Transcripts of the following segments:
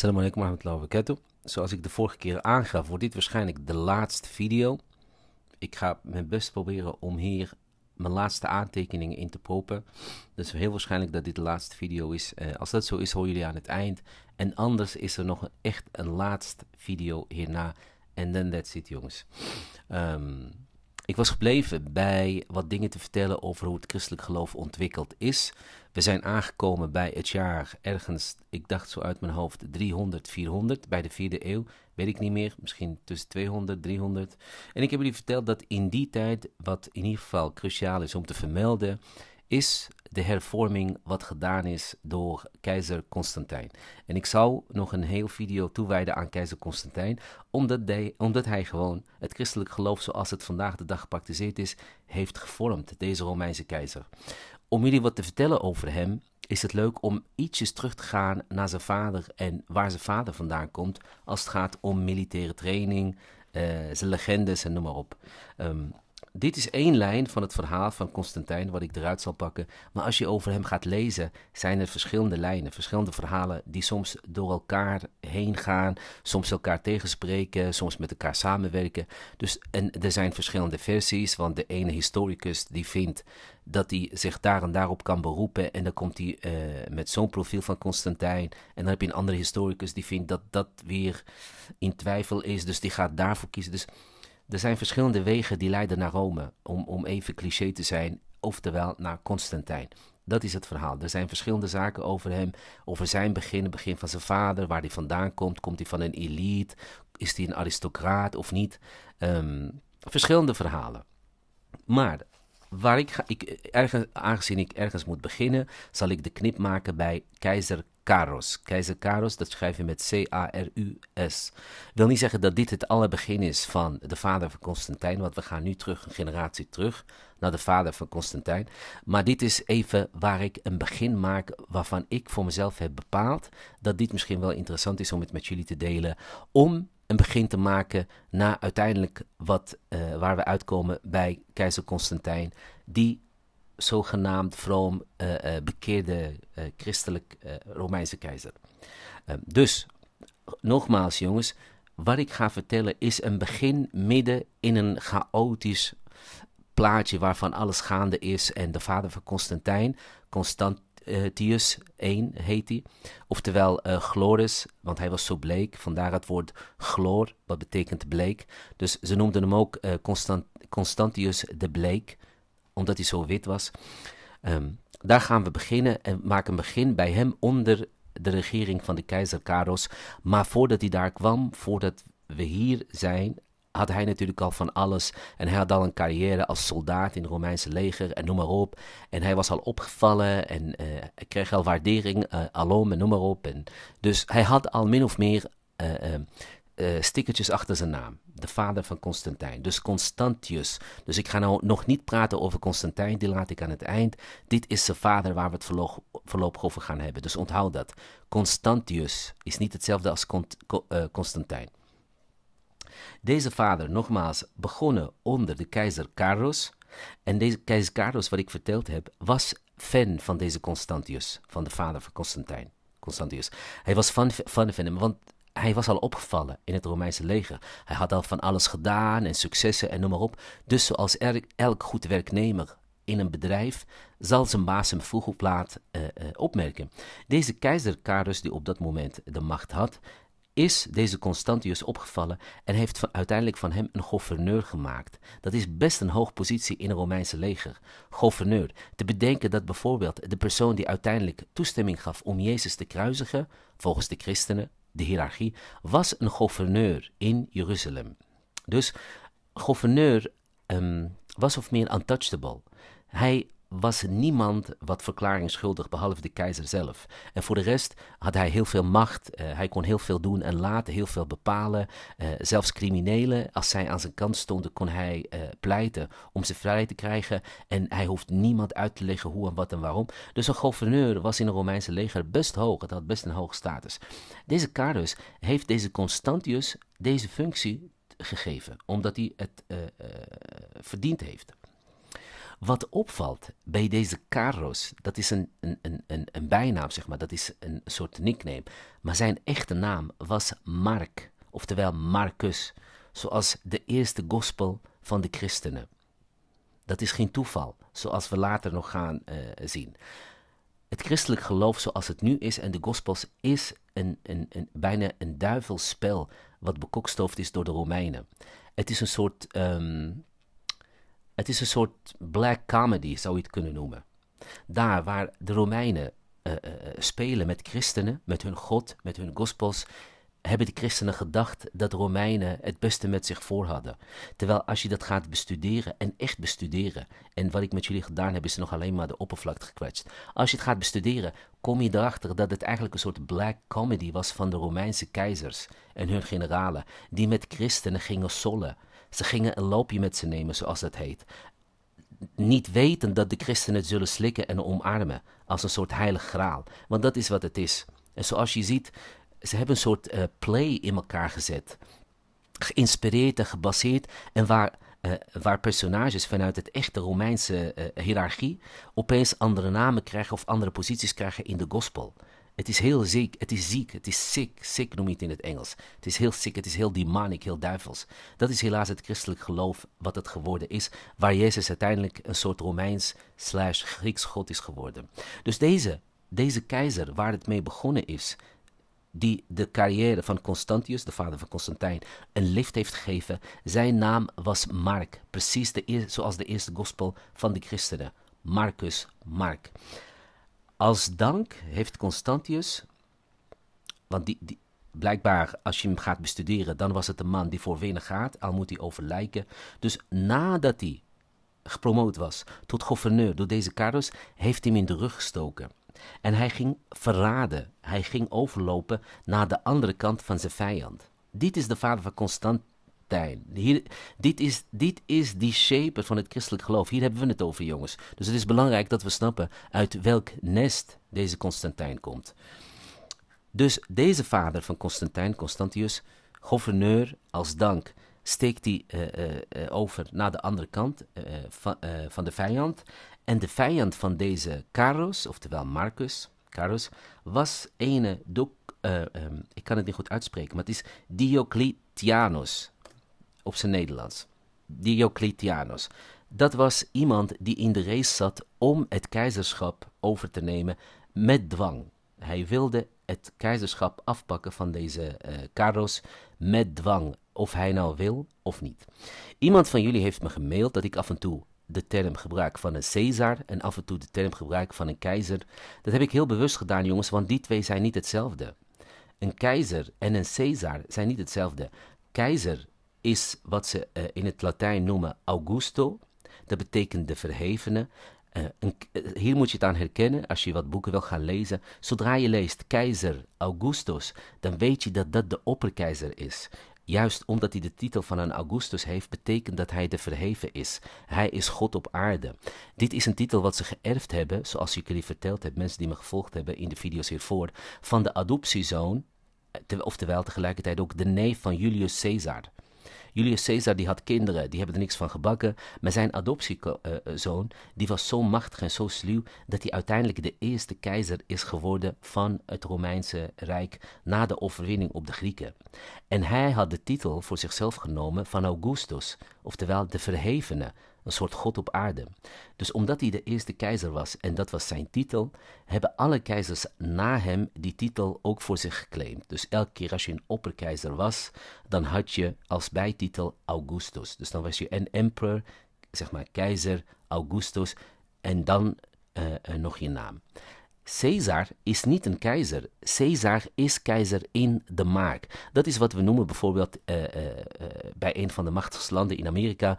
Assalamu alaikum warahmatullahi wabarakatuh. Zoals ik de vorige keer aangaf, wordt dit waarschijnlijk de laatste video. Ik ga mijn best proberen om hier mijn laatste aantekeningen in te proppen. Dus heel waarschijnlijk dat dit de laatste video is. Eh, als dat zo is, horen jullie aan het eind. En anders is er nog echt een laatste video hierna. En dan that's it, jongens. Um, ik was gebleven bij wat dingen te vertellen over hoe het christelijk geloof ontwikkeld is. We zijn aangekomen bij het jaar ergens, ik dacht zo uit mijn hoofd, 300, 400, bij de vierde eeuw, weet ik niet meer, misschien tussen 200, 300. En ik heb jullie verteld dat in die tijd, wat in ieder geval cruciaal is om te vermelden, is de hervorming wat gedaan is door keizer Constantijn. En ik zou nog een heel video toewijden aan keizer Constantijn, omdat, hij gewoon het christelijk geloof zoals het vandaag de dag gepraktiseerd is, heeft gevormd, deze Romeinse keizer. Om jullie wat te vertellen over hem, is het leuk om ietsjes terug te gaan naar zijn vader en waar zijn vader vandaan komt als het gaat om militaire training, eh, zijn legendes en noem maar op. Ehm, dit is één lijn van het verhaal van Constantijn wat ik eruit zal pakken. Maar als je over hem gaat lezen, zijn er verschillende lijnen, verschillende verhalen die soms door elkaar heen gaan, soms elkaar tegenspreken, soms met elkaar samenwerken. Dus en er zijn verschillende versies, want de ene historicus die vindt dat hij zich daar en daarop kan beroepen en dan komt hij eh, met zo'n profiel van Constantijn. En dan heb je een andere historicus die vindt dat dat weer in twijfel is, dus die gaat daarvoor kiezen. Dus er zijn verschillende wegen die leiden naar Rome, om, om even cliché te zijn, oftewel naar Constantijn. Dat is het verhaal. Er zijn verschillende zaken over hem, over zijn begin, het begin van zijn vader, waar hij vandaan komt. Komt hij van een elite? Is hij een aristocraat of niet? Ehm, verschillende verhalen. Maar waar ik, ik ergens, aangezien ik ergens moet beginnen, zal ik de knip maken bij keizer Karos. Keizer Karos, dat schrijf je met C-A-R-U-S. Wil niet zeggen dat dit het allerbegin is van de vader van Constantijn, want we gaan nu terug een generatie terug naar de vader van Constantijn. Maar dit is even waar ik een begin maak waarvan ik voor mezelf heb bepaald dat dit misschien wel interessant is om het met jullie te delen. Om een begin te maken naar uiteindelijk wat, eh, waar we uitkomen bij keizer Constantijn, die zogenaamd vroom eh, eh, bekeerde eh, christelijk Romeinse keizer. dus, nogmaals jongens, wat ik ga vertellen is een begin midden in een chaotisch plaatje waarvan alles gaande is. En de vader van Constantijn, Constantius 1 heet hij, oftewel uh, want hij was zo bleek, vandaar het woord chlor, wat betekent bleek. Dus ze noemden hem ook Constantius de Bleek, omdat hij zo wit was. Ehm, daar gaan we beginnen en maken begin bij hem onder de regering van de keizer Karos. Maar voordat hij daar kwam, voordat we hier zijn, had hij natuurlijk al van alles. En hij had al een carrière als soldaat in het Romeinse leger en noem maar op. En hij was al opgevallen en hij eh, kreeg al waardering, uh, alom en noem maar op. dus hij had al min of meer eh, Stikkertjes eh, stickertjes achter zijn naam. De vader van Constantijn. Dus Constantius. Dus ik ga nou nog niet praten over Constantijn, die laat ik aan het eind. Dit is zijn vader waar we het voorlo voorlopig over gaan hebben. Dus onthoud dat. Constantius is niet hetzelfde als eh, Constantijn. Deze vader, nogmaals, begonnen onder de keizer Carlos. En deze keizer Carlos, wat ik verteld heb, was fan van deze Constantius, van de vader van Constantijn. Constantius. Hij was fan van hem, want hij was al opgevallen in het Romeinse leger. Hij had al van alles gedaan en successen en noem maar op. Dus zoals elk goed werknemer in een bedrijf zal zijn baas hem vroeg of laat eh, eh, opmerken. Deze keizer Carus, die op dat moment de macht had, is deze Constantius opgevallen en heeft uiteindelijk van hem een gouverneur gemaakt. Dat is best een hoog positie in het Romeinse leger. Gouverneur. Te bedenken dat bijvoorbeeld de persoon die uiteindelijk toestemming gaf om Jezus te kruisigen, volgens de christenen, de hiërarchie, was een gouverneur in Jeruzalem. Dus gouverneur ehm, was of meer untouchable. Hij was niemand wat verklaring schuldig behalve de keizer zelf. En voor de rest had hij heel veel macht. Eh, hij kon heel veel doen en laten, heel veel bepalen. Eh, zelfs criminelen, als zij aan zijn kant stonden, kon hij eh, pleiten om ze vrij te krijgen. En hij hoeft niemand uit te leggen hoe en wat en waarom. Dus een gouverneur was in het Romeinse leger best hoog. Het had best een hoog status. Deze Carus heeft deze Constantius deze functie gegeven, omdat hij het verdiend heeft. Wat opvalt bij deze Carlos, dat is een, een, een, een, bijnaam, zeg maar, dat is een soort nickname. Maar zijn echte naam was Mark, oftewel Marcus, zoals de eerste gospel van de christenen. Dat is geen toeval, zoals we later nog gaan eh, zien. Het christelijk geloof zoals het nu is en de gospels is een, een, een, bijna een duivelspel wat bekokstoofd is door de Romeinen. Het is een soort ehm, het is een soort black comedy, zou je het kunnen noemen. Daar waar de Romeinen eh, eh, eh, spelen met christenen, met hun God, met hun gospels, hebben de christenen gedacht dat Romeinen het beste met zich voor hadden. Terwijl als je dat gaat bestuderen en echt bestuderen, en wat ik met jullie gedaan heb, is nog alleen maar de oppervlakte gekwetst. Als je het gaat bestuderen, kom je erachter dat het eigenlijk een soort black comedy was van de Romeinse keizers en hun generalen, die met christenen gingen sollen ze gingen een loopje met ze nemen, zoals dat heet. Niet weten dat de christenen het zullen slikken en omarmen als een soort heilig graal. Want dat is wat het is. En zoals je ziet, ze hebben een soort eh, play in elkaar gezet. Geïnspireerd en gebaseerd. En waar, eh, waar personages vanuit het echte Romeinse eh, hiërarchie opeens andere namen krijgen of andere posities krijgen in de gospel. Het is heel ziek, het is ziek, het is sick, sick noem je het in het Engels. Het is heel sick, het is heel demonic, heel duivels. Dat is helaas het christelijk geloof wat het geworden is, waar Jezus uiteindelijk een soort Romeins slash Grieks god is geworden. Dus deze, deze keizer waar het mee begonnen is, die de carrière van Constantius, de vader van Constantijn, een lift heeft gegeven. Zijn naam was Mark, precies de, zoals de eerste gospel van de christenen. Marcus, Mark. Als dank heeft Constantius, want die, die, blijkbaar als je hem gaat bestuderen, dan was het een man die voor weinig gaat, al moet hij overlijken. Dus nadat hij gepromoot was tot gouverneur door deze Carus, heeft hij hem in de rug gestoken. En hij ging verraden, hij ging overlopen naar de andere kant van zijn vijand. Dit is de vader van Constantius. Hier, dit, is, dit is die shaper van het christelijk geloof. Hier hebben we het over, jongens. Dus het is belangrijk dat we snappen uit welk nest deze Constantijn komt. Dus deze vader van Constantijn, Constantius, gouverneur als dank, steekt die eh, eh, over naar de andere kant eh, van, van de vijand. En de vijand van deze Carus, oftewel Marcus, Carus, was ene, doc, ehm, ik kan het niet goed uitspreken, maar het is Diocletianus op zijn Nederlands. Diocletianus. Dat was iemand die in de race zat om het keizerschap over te nemen met dwang. Hij wilde het keizerschap afpakken van deze uh, Carlos met dwang, of hij nou wil of niet. Iemand van jullie heeft me gemaild dat ik af en toe de term gebruik van een Caesar en af en toe de term gebruik van een keizer. Dat heb ik heel bewust gedaan, jongens, want die twee zijn niet hetzelfde. Een keizer en een Caesar zijn niet hetzelfde. Keizer is wat ze eh, in het Latijn noemen Augusto. Dat betekent de verhevene. Eh, een, eh, hier moet je het aan herkennen als je wat boeken wil gaan lezen. Zodra je leest keizer Augustus, dan weet je dat dat de opperkeizer is. Juist omdat hij de titel van een Augustus heeft, betekent dat hij de verheven is. Hij is God op aarde. Dit is een titel wat ze geërfd hebben, zoals ik jullie verteld heb, mensen die me gevolgd hebben in de video's hiervoor, van de adoptiezoon, oftewel tegelijkertijd ook de neef van Julius Caesar. Julius Caesar die had kinderen, die hebben er niks van gebakken. Maar zijn adoptiezoon, eh, eh, die was zo machtig en zo sluw, dat hij uiteindelijk de eerste keizer is geworden van het Romeinse Rijk na de overwinning op de Grieken. En hij had de titel voor zichzelf genomen van Augustus, oftewel de Verhevene, een soort god op aarde. Dus omdat hij de eerste keizer was en dat was zijn titel, hebben alle keizers na hem die titel ook voor zich geclaimd. Dus elke keer als je een opperkeizer was, dan had je als bijtitel Augustus. Dus dan was je een emperor, zeg maar keizer Augustus en dan eh, eh, nog je naam. Caesar is niet een keizer. Caesar is keizer in de maak. Dat is wat we noemen bijvoorbeeld eh, eh, eh, bij een van de machtigste landen in Amerika.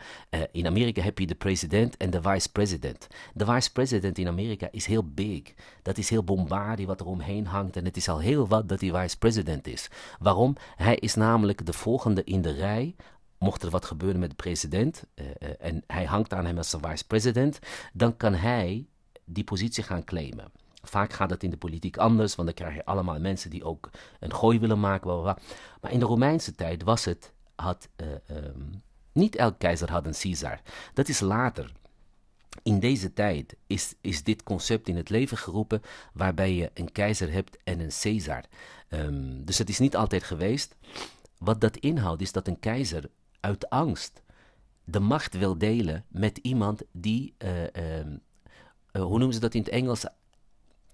in Amerika heb je de president en de vice-president. De vice-president in Amerika is heel big. Dat is heel bombardie wat er omheen hangt. En het is al heel wat dat hij vice-president is. Waarom? Hij is namelijk de volgende in de rij mocht er wat gebeuren met de president en hij hangt aan hem als vice-president, dan kan hij die positie gaan claimen. Vaak gaat het in de politiek anders, want dan krijg je allemaal mensen die ook een gooi willen maken. Bla bla Maar in de Romeinse tijd was het, had, eh, ehm, niet elk keizer had een Caesar. Dat is later. In deze tijd is, is dit concept in het leven geroepen, waarbij je een keizer hebt en een Caesar. Ehm, dus het is niet altijd geweest. Wat dat inhoudt, is dat een keizer uit angst de macht wil delen met iemand die, eh, ehm, eh, hoe noemen ze dat in het Engels,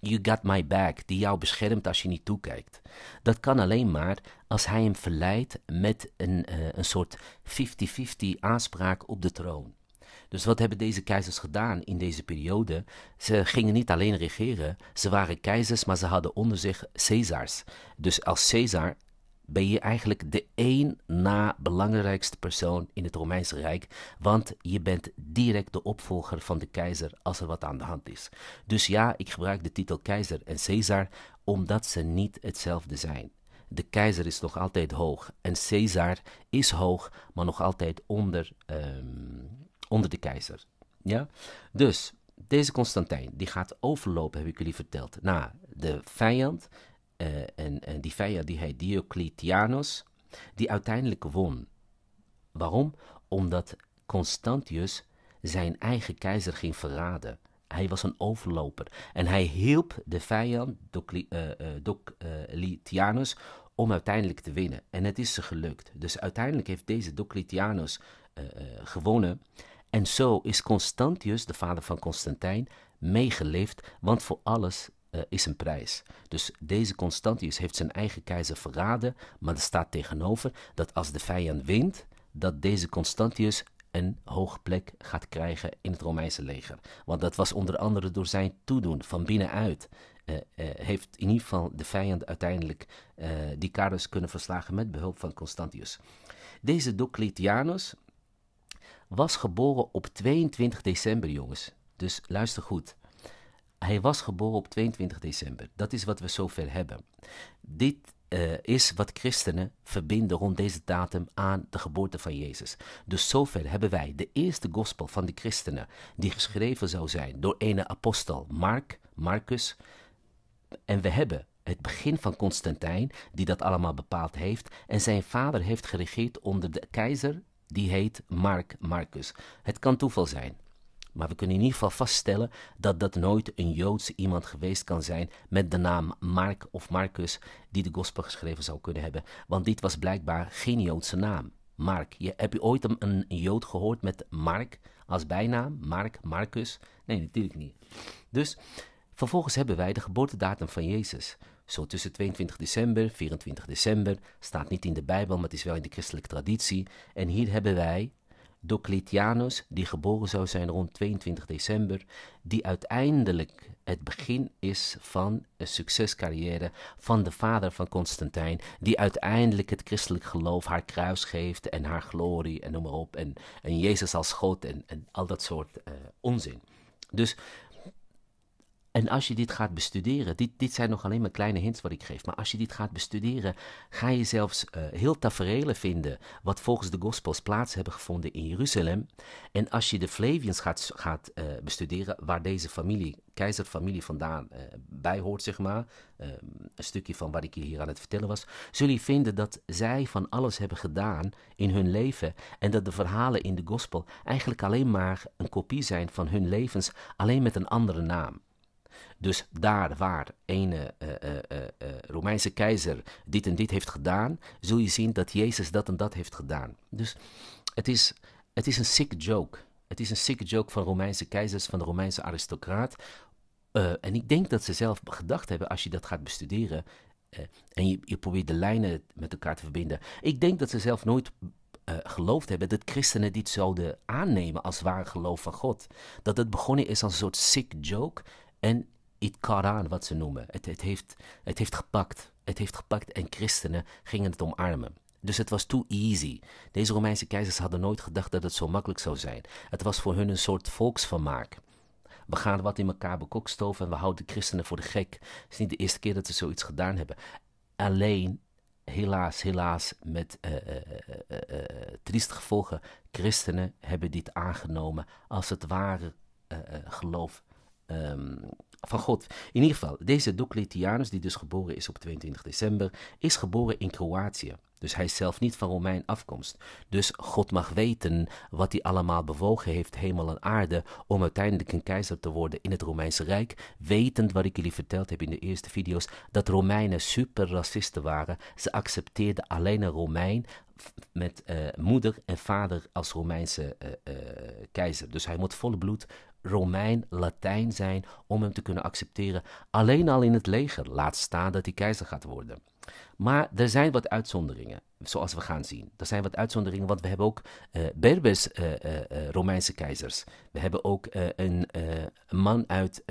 You Got My Back, die jou beschermt als je niet toekijkt. Dat kan alleen maar als hij hem verleidt met een, eh, een soort 50-50 aanspraak op de troon. Dus wat hebben deze keizers gedaan in deze periode? Ze gingen niet alleen regeren, ze waren keizers, maar ze hadden onder zich Caesars. Dus als Caesar ben je eigenlijk de één na belangrijkste persoon in het Romeinse Rijk, want je bent direct de opvolger van de keizer als er wat aan de hand is. Dus ja, ik gebruik de titel keizer en Caesar omdat ze niet hetzelfde zijn. De keizer is nog altijd hoog en Caesar is hoog, maar nog altijd onder, ehm, onder de keizer. Ja? Dus deze Constantijn, die gaat overlopen, heb ik jullie verteld, naar de vijand eh, en, en, die vijand die heet Diocletianus, die uiteindelijk won. Waarom? Omdat Constantius zijn eigen keizer ging verraden. Hij was een overloper en hij hielp de vijand Diocletianus eh, eh, om uiteindelijk te winnen. En het is ze gelukt. Dus uiteindelijk heeft deze Diocletianus gewonnen. En zo is Constantius, de vader van Constantijn, meegeleefd, want voor alles eh, is een prijs. Dus deze Constantius heeft zijn eigen keizer verraden, maar er staat tegenover dat als de vijand wint, dat deze Constantius een hoge plek gaat krijgen in het Romeinse leger. Want dat was onder andere door zijn toedoen van binnenuit. Eh, eh, heeft in ieder geval de vijand uiteindelijk die kaders kunnen verslagen met behulp van Constantius. Deze Docletianus was geboren op 22 december, jongens. Dus luister goed. Hij was geboren op 22 december. Dat is wat we zover hebben. Dit eh, is wat christenen verbinden rond deze datum aan de geboorte van Jezus. Dus zover hebben wij de eerste gospel van de christenen, die geschreven zou zijn door ene apostel Mark, Marcus. En we hebben het begin van Constantijn, die dat allemaal bepaald heeft. En zijn vader heeft geregeerd onder de keizer, die heet Mark Marcus. Het kan toeval zijn. Maar we kunnen in ieder geval vaststellen dat dat nooit een Joodse iemand geweest kan zijn met de naam Mark of Marcus die de gospel geschreven zou kunnen hebben. Want dit was blijkbaar geen Joodse naam. Mark. Je, heb je ooit een, een Jood gehoord met Mark als bijnaam? Mark, Marcus? Nee, natuurlijk niet. Dus vervolgens hebben wij de geboortedatum van Jezus. Zo tussen 22 december, 24 december, staat niet in de Bijbel, maar het is wel in de christelijke traditie. En hier hebben wij Docletianus, die geboren zou zijn rond 22 december, die uiteindelijk het begin is van een succescarrière van de vader van Constantijn, die uiteindelijk het christelijk geloof haar kruis geeft en haar glorie en noem maar op, en, en Jezus als God en, al dat soort eh, onzin. Dus en als je dit gaat bestuderen, dit, dit zijn nog alleen maar kleine hints wat ik geef, maar als je dit gaat bestuderen, ga je zelfs eh, heel taferelen vinden wat volgens de Gospels plaats hebben gevonden in Jeruzalem. En als je de Flavians gaat, gaat eh, bestuderen, waar deze familie, keizerfamilie vandaan uh, bij hoort, zeg maar, ehm, een stukje van wat ik je hier aan het vertellen was, zul je vinden dat zij van alles hebben gedaan in hun leven en dat de verhalen in de Gospel eigenlijk alleen maar een kopie zijn van hun levens, alleen met een andere naam. Dus daar waar een eh, eh, eh, Romeinse keizer dit en dit heeft gedaan, zul je zien dat Jezus dat en dat heeft gedaan. Dus het is, het is een sick joke. Het is een sick joke van Romeinse keizers, van de Romeinse aristocraat. en ik denk dat ze zelf gedacht hebben, als je dat gaat bestuderen en je, je, probeert de lijnen met elkaar te verbinden. Ik denk dat ze zelf nooit geloofd hebben dat christenen dit zouden aannemen als ware geloof van God. Dat het begonnen is als een soort sick joke. En it caught wat ze noemen. Het, het, heeft, het heeft gepakt. Het heeft gepakt en christenen gingen het omarmen. Dus het was too easy. Deze Romeinse keizers hadden nooit gedacht dat het zo makkelijk zou zijn. Het was voor hun een soort volksvermaak. We gaan wat in elkaar bekokstoven en we houden de christenen voor de gek. Het is niet de eerste keer dat ze zoiets gedaan hebben. Alleen, helaas, helaas, met eh, eh, eh, trieste gevolgen. Christenen hebben dit aangenomen als het ware geloof. Ehm, van God. In ieder geval, deze Diocletianus, die dus geboren is op 22 december, is geboren in Kroatië. Dus hij is zelf niet van Romein afkomst. Dus God mag weten wat hij allemaal bewogen heeft, hemel en aarde, om uiteindelijk een keizer te worden in het Romeinse Rijk. Wetend wat ik jullie verteld heb in de eerste video's, dat Romeinen super racisten waren. Ze accepteerden alleen een Romein met eh, moeder en vader als Romeinse eh, eh, keizer. Dus hij moet volle bloed Romein, Latijn zijn om hem te kunnen accepteren. Alleen al in het leger, laat staan dat hij keizer gaat worden. Maar er zijn wat uitzonderingen, zoals we gaan zien. Er zijn wat uitzonderingen, want we hebben ook uh, eh, Berbers, eh, eh, Romeinse keizers. We hebben ook een man uit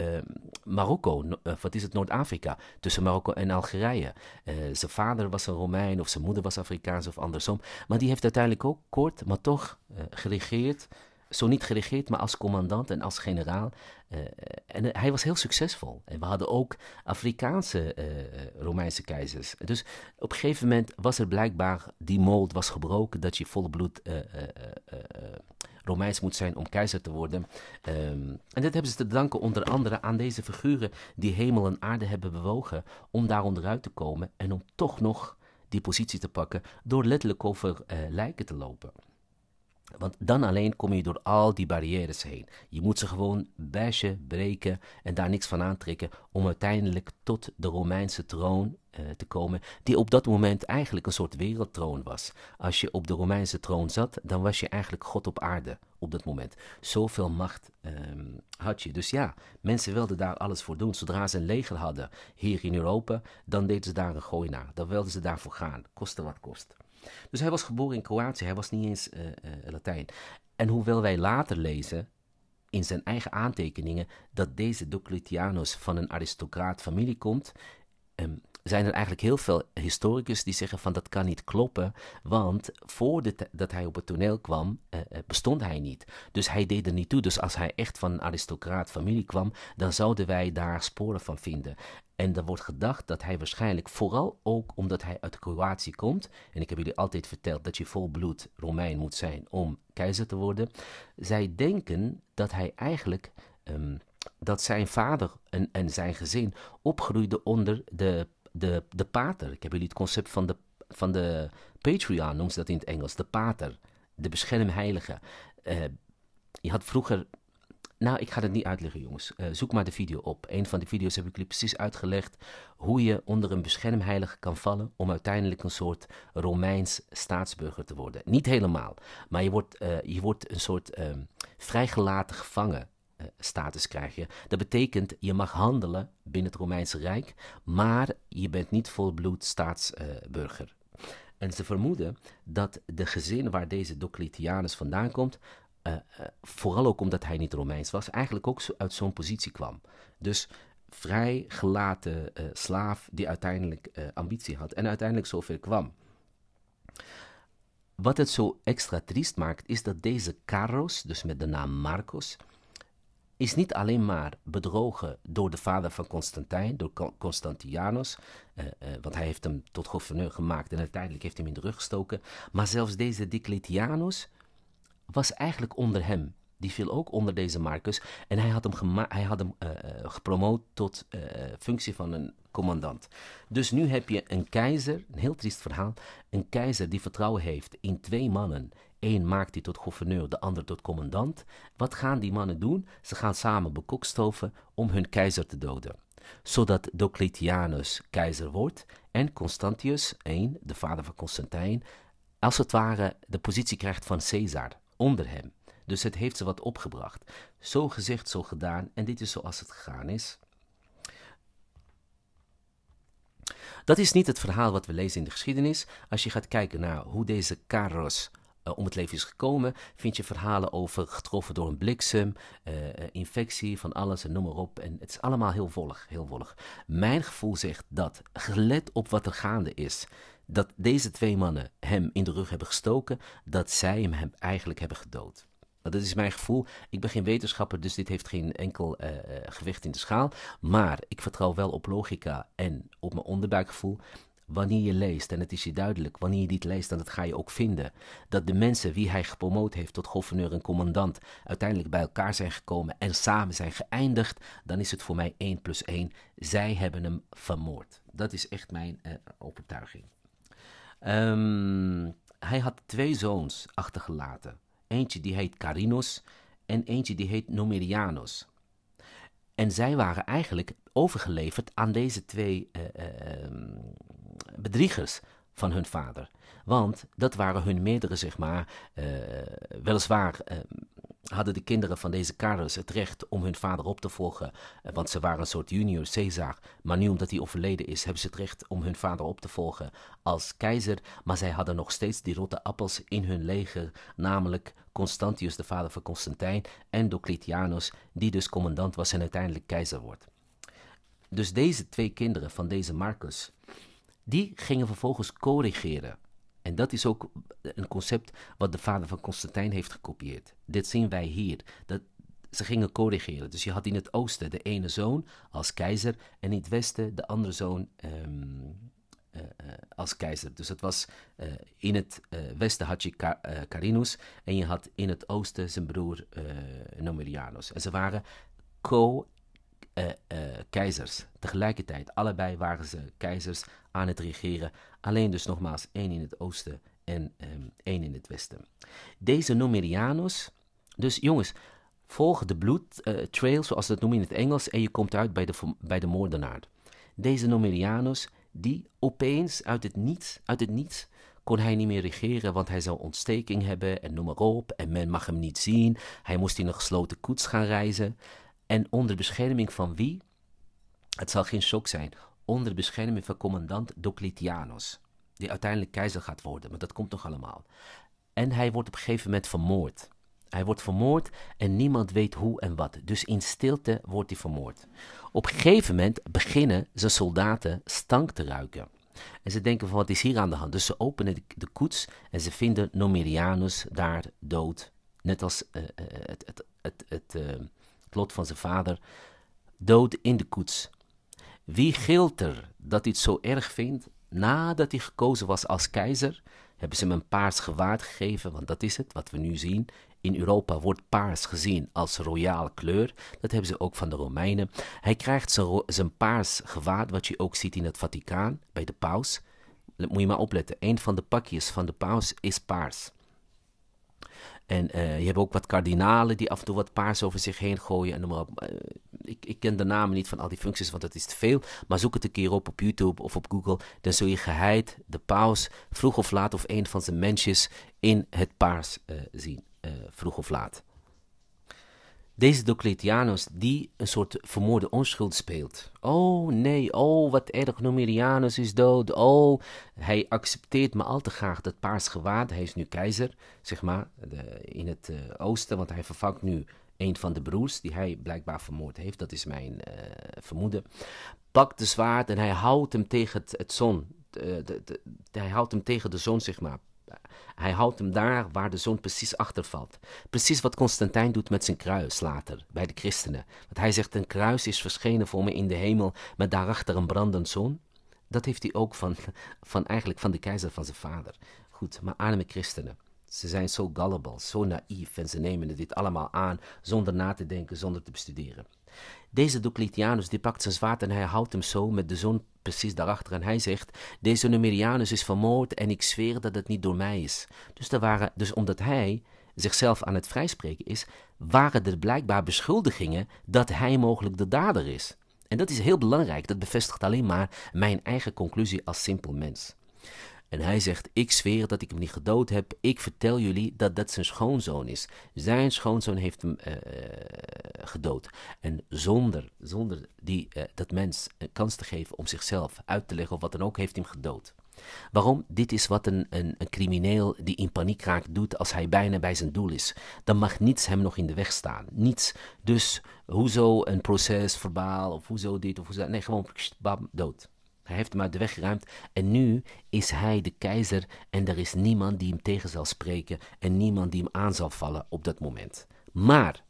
Marokko, wat is het, Noord-Afrika, tussen Marokko en Algerije. zijn vader was een Romein of zijn moeder was Afrikaans of andersom. Maar die heeft uiteindelijk ook kort, maar toch geregeerd zo niet geregeerd, maar als commandant en als generaal. Eh, en eh, hij was heel succesvol. En we hadden ook Afrikaanse eh, Romeinse keizers. Dus op een gegeven moment was er blijkbaar die mold was gebroken dat je volbloed Romeins moet zijn om keizer te worden. Ehm, en dat hebben ze te danken onder andere aan deze figuren die hemel en aarde hebben bewogen om daar onderuit te komen en om toch nog die positie te pakken door letterlijk over lijken te lopen. Want dan alleen kom je door al die barrières heen. Je moet ze gewoon bashen, breken en daar niks van aantrekken om uiteindelijk tot de Romeinse troon eh, te komen, die op dat moment eigenlijk een soort wereldtroon was. Als je op de Romeinse troon zat, dan was je eigenlijk God op aarde op dat moment. Zoveel macht ehm, had je. Dus ja, mensen wilden daar alles voor doen. Zodra ze een leger hadden hier in Europa, dan deden ze daar een gooi naar. Dan wilden ze daarvoor gaan, koste wat kost. Dus hij was geboren in Kroatië, hij was niet eens eh, eh, Latijn. En hoewel wij later lezen in zijn eigen aantekeningen dat deze Diocletianus van een aristocraat familie komt, um, zijn er eigenlijk heel veel historicus die zeggen van dat kan niet kloppen, want voordat hij op het toneel kwam, eh, eh, bestond hij niet. Dus hij deed er niet toe. Dus als hij echt van een aristocraat familie kwam, dan zouden wij daar sporen van vinden. En er wordt gedacht dat hij waarschijnlijk, vooral ook omdat hij uit Kroatië komt, en ik heb jullie altijd verteld dat je volbloed Romein moet zijn om keizer te worden, zij denken dat hij eigenlijk ehm, dat zijn vader en, en, zijn gezin opgroeide onder de de, de pater. Ik heb jullie het concept van de, van de patriarch, noemen ze dat in het Engels. De pater, de beschermheilige. Eh, je had vroeger... Nou, ik ga het niet uitleggen, jongens. Eh, zoek maar de video op. Een van de video's heb ik jullie precies uitgelegd hoe je onder een beschermheilige kan vallen om uiteindelijk een soort Romeins staatsburger te worden. Niet helemaal, maar je wordt, eh, je wordt een soort ehm, vrijgelaten gevangen eh, status krijg je. Dat betekent, je mag handelen binnen het Romeinse Rijk, maar je bent niet volbloed staatsburger. En ze vermoeden dat de gezin waar deze Docletianus vandaan komt, eh, eh, vooral ook omdat hij niet Romeins was, eigenlijk ook uit zo'n positie kwam. Dus vrij gelaten slaaf die uiteindelijk ambitie had en uiteindelijk zover kwam. Wat het zo extra triest maakt, is dat deze Carros, dus met de naam Marcos, is niet alleen maar bedrogen door de vader van Constantijn, door Constantianus, eh, eh, want hij heeft hem tot gouverneur gemaakt en uiteindelijk heeft hij hem in de rug gestoken, maar zelfs deze Diocletianus was eigenlijk onder hem. Die viel ook onder deze Marcus en hij had hem, hij had hem eh, gepromoot tot functie van een commandant. Dus nu heb je een keizer, een heel triest verhaal, een keizer die vertrouwen heeft in twee mannen Eén maakt die tot gouverneur, de ander tot commandant. Wat gaan die mannen doen? Ze gaan samen bekokstoven om hun keizer te doden. Zodat Diocletianus keizer wordt en Constantius, één, de vader van Constantijn, als het ware de positie krijgt van Caesar onder hem. Dus het heeft ze wat opgebracht. Zo gezegd, zo gedaan. En dit is zoals het gegaan is. Dat is niet het verhaal wat we lezen in de geschiedenis. Als je gaat kijken naar hoe deze Carlos eh, om het leven is gekomen, vind je verhalen over getroffen door een bliksem, eh, eh, infectie, van alles en noem maar op. En het is allemaal heel wollig, heel wollig. Mijn gevoel zegt dat, gelet op wat er gaande is, dat deze twee mannen hem in de rug hebben gestoken, dat zij hem, eigenlijk hebben gedood. Nou, dat is mijn gevoel. Ik ben geen wetenschapper, dus dit heeft geen enkel gewicht in de schaal. Maar ik vertrouw wel op logica en op mijn onderbuikgevoel wanneer je leest, en het is je duidelijk, wanneer je dit leest, en dat ga je ook vinden, dat de mensen wie hij gepromoot heeft tot gouverneur en commandant uiteindelijk bij elkaar zijn gekomen en samen zijn geëindigd, dan is het voor mij één plus één. Zij hebben hem vermoord. Dat is echt mijn eh, overtuiging. Ehm, hij had twee zoons achtergelaten. Eentje die heet Carinos en eentje die heet Numerianos. En zij waren eigenlijk overgeleverd aan deze twee eh, eh, ehm, bedriegers van hun vader. Want dat waren hun meerdere, zeg maar. Eh, weliswaar eh, hadden de kinderen van deze kaders het recht om hun vader op te volgen. Eh, want ze waren een soort junior Caesar. Maar nu, omdat hij overleden is, hebben ze het recht om hun vader op te volgen als keizer. Maar zij hadden nog steeds die rotte appels in hun leger. Namelijk Constantius, de vader van Constantijn. En Docletianus, die dus commandant was en uiteindelijk keizer wordt. Dus deze twee kinderen van deze Marcus die gingen vervolgens corrigeren. En dat is ook een concept wat de vader van Constantijn heeft gekopieerd. Dit zien wij hier. Dat, ze gingen corrigeren. Dus je had in het oosten de ene zoon als keizer en in het westen de andere zoon ehm, eh, eh, als keizer. Dus het was eh, in het westen had je Carinus en je had in het oosten zijn broer Numerianus. En ze waren co- eh, eh, keizers. Tegelijkertijd, allebei waren ze keizers aan het regeren. Alleen dus nogmaals, één in het oosten en ehm, één in het westen. Deze Nomerianus. dus jongens, volg de bloedtrail, eh, zoals ze dat noemen in het Engels, en je komt uit bij de, bij de moordenaar. Deze Nomerianus, die opeens uit het niets, uit het niets kon hij niet meer regeren, want hij zou ontsteking hebben en noem maar op. En men mag hem niet zien. Hij moest in een gesloten koets gaan reizen. En onder bescherming van wie? Het zal geen shock zijn. Onder bescherming van commandant Doclitianus, die uiteindelijk keizer gaat worden, maar dat komt nog allemaal. En hij wordt op een gegeven moment vermoord. Hij wordt vermoord en niemand weet hoe en wat. Dus in stilte wordt hij vermoord. Op een gegeven moment beginnen zijn soldaten stank te ruiken. En ze denken van wat is hier aan de hand? Dus ze openen de, koets en ze vinden Nomerianus daar dood. Net als eh, eh, eh, het, het, het, het het lot van zijn vader, dood in de koets. Wie gilt er dat hij het zo erg vindt? Nadat hij gekozen was als keizer, hebben ze hem een paars gewaad gegeven, want dat is het wat we nu zien. In Europa wordt paars gezien als royale kleur. Dat hebben ze ook van de Romeinen. Hij krijgt zijn paars gewaad, wat je ook ziet in het Vaticaan, bij de paus. Dat moet je maar opletten. Een van de pakjes van de paus is paars. En eh, je hebt ook wat kardinalen die af en toe wat paars over zich heen gooien. En maar eh, ik, ik, ken de namen niet van al die functies, want dat is te veel. Maar zoek het een keer op op YouTube of op Google. Dan zul je geheid de paus vroeg of laat of een van zijn mensjes in het paars eh, zien. vroeg of laat. Deze Docletianus die een soort vermoorde onschuld speelt. Oh nee, oh wat erg, Numerianus is dood. Oh, hij accepteert maar al te graag dat paars gewaad. Hij is nu keizer, zeg maar, in het eh, oosten, want hij vervangt nu een van de broers die hij blijkbaar vermoord heeft. Dat is mijn eh, vermoeden. Pakt de zwaard en hij houdt hem tegen het, het zon. De, de, hij houdt hem tegen de zon, zeg maar. Hij houdt hem daar waar de zoon precies achter valt. Precies wat Constantijn doet met zijn kruis later, bij de christenen. Want hij zegt, een kruis is verschenen voor me in de hemel, met daarachter een brandend zoon. Dat heeft hij ook van, van eigenlijk van de keizer van zijn vader. Goed, maar arme christenen. Ze zijn zo gullible, zo naïef en ze nemen dit allemaal aan zonder na te denken, zonder te bestuderen. Deze Diocletianus die pakt zijn zwaard en hij houdt hem zo met de zoon precies daarachter. En hij zegt, deze Numerianus is vermoord en ik zweer dat het niet door mij is. Dus, er waren, dus omdat hij zichzelf aan het vrijspreken is, waren er blijkbaar beschuldigingen dat hij mogelijk de dader is. En dat is heel belangrijk, dat bevestigt alleen maar mijn eigen conclusie als simpel mens. En hij zegt, ik zweer dat ik hem niet gedood heb. Ik vertel jullie dat dat zijn schoonzoon is. Zijn schoonzoon heeft hem eh, eh, gedood. En zonder, zonder die, eh, dat mens een kans te geven om zichzelf uit te leggen of wat dan ook, heeft hem gedood. Waarom? Dit is wat een, een, een, crimineel die in paniek raakt doet als hij bijna bij zijn doel is. Dan mag niets hem nog in de weg staan. Niets. Dus hoezo een proces, verbaal of hoezo dit of hoezo dat. Nee, gewoon bam, dood. Hij heeft hem uit de weg geruimd en nu is hij de keizer en er is niemand die hem tegen zal spreken en niemand die hem aan zal vallen op dat moment. Maar,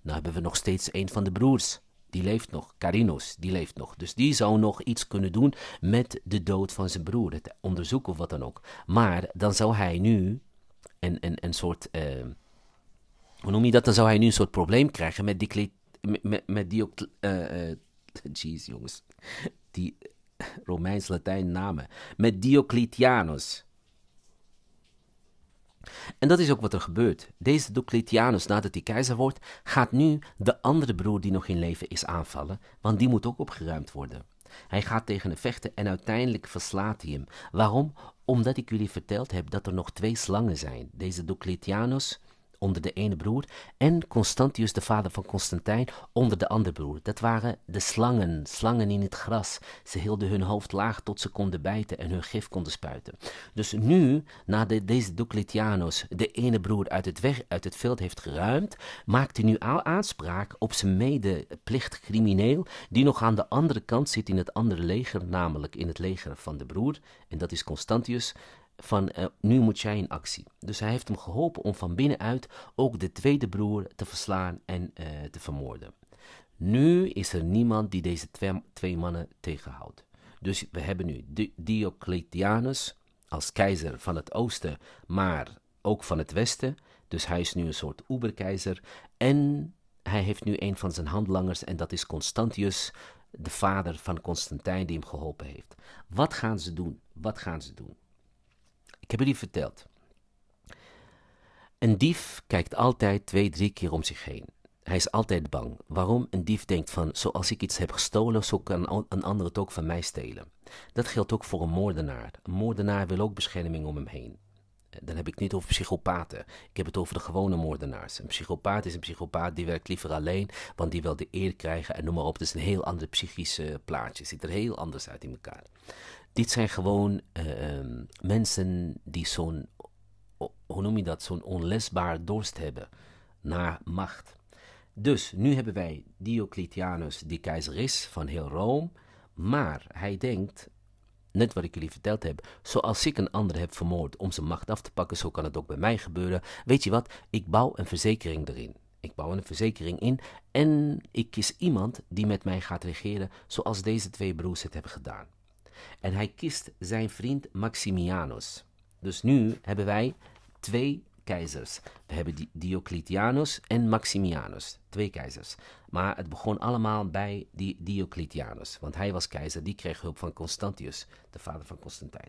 nou hebben we nog steeds een van de broers. Die leeft nog, Carinos, die leeft nog. Dus die zou nog iets kunnen doen met de dood van zijn broer, het onderzoeken of wat dan ook. Maar dan zou hij nu een, een, een soort, uh, hoe noem je dat? Dan zou hij nu een soort probleem krijgen met die, met, met die, eh, eh, jeez jongens, die Romeins-Latijn namen, met Diocletianus. En dat is ook wat er gebeurt. Deze Diocletianus, nadat hij keizer wordt, gaat nu de andere broer die nog in leven is aanvallen, want die moet ook opgeruimd worden. Hij gaat tegen hem vechten en uiteindelijk verslaat hij hem. Waarom? Omdat ik jullie verteld heb dat er nog twee slangen zijn. Deze Diocletianus onder de ene broer en Constantius, de vader van Constantijn, onder de andere broer. Dat waren de slangen, slangen in het gras. Ze hielden hun hoofd laag tot ze konden bijten en hun gif konden spuiten. Dus nu, nadat deze Diocletianus de ene broer uit het, weg, uit het veld heeft geruimd, maakt hij nu aanspraak op zijn crimineel die nog aan de andere kant zit in het andere leger, namelijk in het leger van de broer, en dat is Constantius van eh, nu moet jij in actie. Dus hij heeft hem geholpen om van binnenuit ook de tweede broer te verslaan en eh, te vermoorden. Nu is er niemand die deze twee, mannen tegenhoudt. Dus we hebben nu Diocletianus als keizer van het oosten, maar ook van het westen. Dus hij is nu een soort uberkeizer En hij heeft nu een van zijn handlangers en dat is Constantius, de vader van Constantijn die hem geholpen heeft. Wat gaan ze doen? Wat gaan ze doen? Ik heb jullie verteld. Een dief kijkt altijd twee, drie keer om zich heen. Hij is altijd bang. Waarom? Een dief denkt van, zoals ik iets heb gestolen, zo kan een ander het ook van mij stelen. Dat geldt ook voor een moordenaar. Een moordenaar wil ook bescherming om hem heen. Eh, dan heb ik het niet over psychopaten. Ik heb het over de gewone moordenaars. Een psychopaat is een psychopaat die werkt liever alleen, want die wil de eer krijgen en noem maar op. Het is een heel ander psychische plaatje. Het ziet er heel anders uit in elkaar. Dit zijn gewoon eh, ehm, mensen die zo'n, hoe noem je dat, zo'n onlesbaar dorst hebben naar macht. Dus nu hebben wij Diocletianus, die keizer is van heel Rome, maar hij denkt, net wat ik jullie verteld heb, zoals ik een ander heb vermoord om zijn macht af te pakken, zo kan het ook bij mij gebeuren. Weet je wat, ik bouw een verzekering erin. Ik bouw een verzekering in en ik kies iemand die met mij gaat regeren zoals deze twee broers het hebben gedaan. En hij kiest zijn vriend Maximianus. Dus nu hebben wij twee keizers. We hebben Diocletianus en Maximianus, twee keizers. Maar het begon allemaal bij die Diocletianus, want hij was keizer, die kreeg hulp van Constantius, de vader van Constantijn.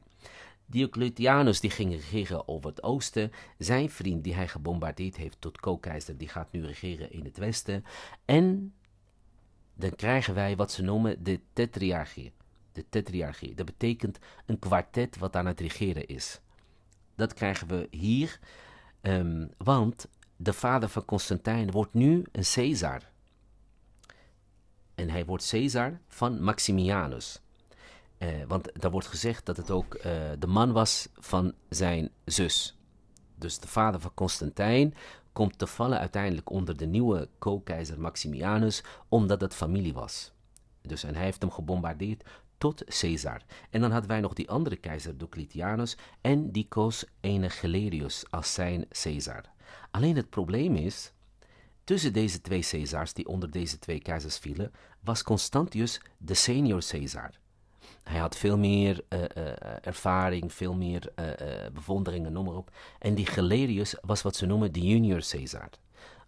Diocletianus die ging regeren over het oosten. Zijn vriend die hij gebombardeerd heeft tot co-keizer, die gaat nu regeren in het westen. En dan krijgen wij wat ze noemen de Tetriarchie de tetriarchie. Dat betekent een kwartet wat aan het regeren is. Dat krijgen we hier, ehm, want de vader van Constantijn wordt nu een Caesar. En hij wordt Caesar van Maximianus. Eh, want daar wordt gezegd dat het ook eh, de man was van zijn zus. Dus de vader van Constantijn komt te vallen uiteindelijk onder de nieuwe co-keizer Maximianus, omdat het familie was. Dus en hij heeft hem gebombardeerd tot Caesar. En dan hadden wij nog die andere keizer Diocletianus en die koos ene Galerius als zijn Caesar. Alleen het probleem is, tussen deze twee Caesars die onder deze twee keizers vielen, was Constantius de senior Caesar. Hij had veel meer eh, eh, ervaring, veel meer eh, bewonderingen bevonderingen, noem maar op. En die Galerius was wat ze noemen de junior Caesar.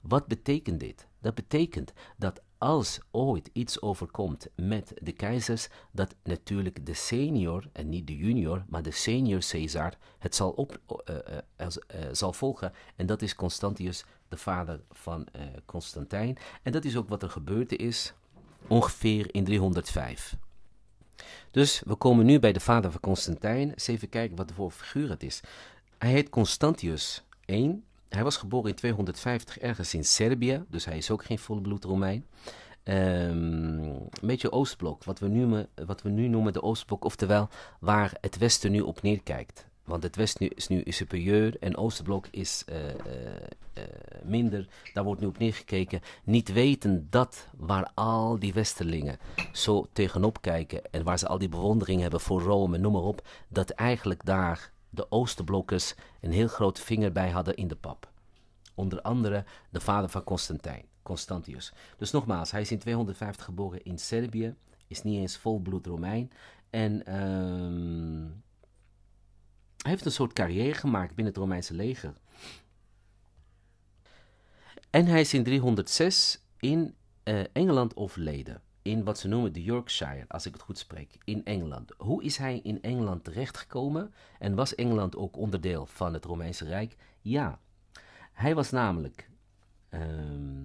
Wat betekent dit? Dat betekent dat als ooit iets overkomt met de keizers, dat natuurlijk de senior, en niet de junior, maar de senior Caesar het zal, op, eh, eh, eh, zal volgen. En dat is Constantius, de vader van Constantijn. En dat is ook wat er gebeurd is ongeveer in 305. Dus we komen nu bij de vader van Constantijn. Eens even kijken wat voor figuur het is. Hij heet Constantius 1. Hij was geboren in 250 ergens in Servië, dus hij is ook geen bloed Romein. Ehm, een beetje Oostblok, wat we, nu, wat we nu noemen de Oostblok, oftewel waar het Westen nu op neerkijkt. Want het Westen is nu superieur en Oostblok is eh, eh, eh, minder. Daar wordt nu op neergekeken. Niet weten dat waar al die Westerlingen zo tegenop kijken en waar ze al die bewondering hebben voor Rome, noem maar op, dat eigenlijk daar de Oostenblokkers een heel groot vinger bij hadden in de pap. Onder andere de vader van Constantijn, Constantius. Dus nogmaals, hij is in 250 geboren in Servië, is niet eens volbloed Romein. En ehm, hij heeft een soort carrière gemaakt binnen het Romeinse leger. En hij is in 306 in uh, Engeland overleden in wat ze noemen de Yorkshire, als ik het goed spreek, in Engeland. Hoe is hij in Engeland terechtgekomen en was Engeland ook onderdeel van het Romeinse Rijk? Ja, hij was namelijk, ehm,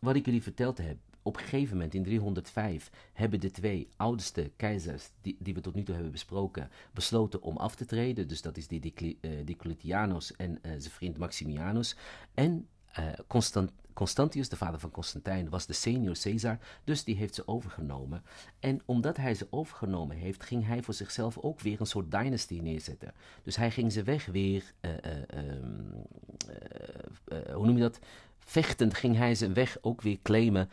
wat ik jullie verteld heb, op een gegeven moment in 305 hebben de twee oudste keizers die, die we tot nu toe hebben besproken besloten om af te treden. Dus dat is die eh, Diocletianus en eh, zijn vriend Maximianus. En uh, Constant Constantius, de vader van Constantijn, was de senior Caesar, dus die heeft ze overgenomen. En omdat hij ze overgenomen heeft, ging hij voor zichzelf ook weer een soort dynasty neerzetten. Dus hij ging ze weg weer, uh, hoe noem je dat? Vechtend ging hij ze weg ook weer claimen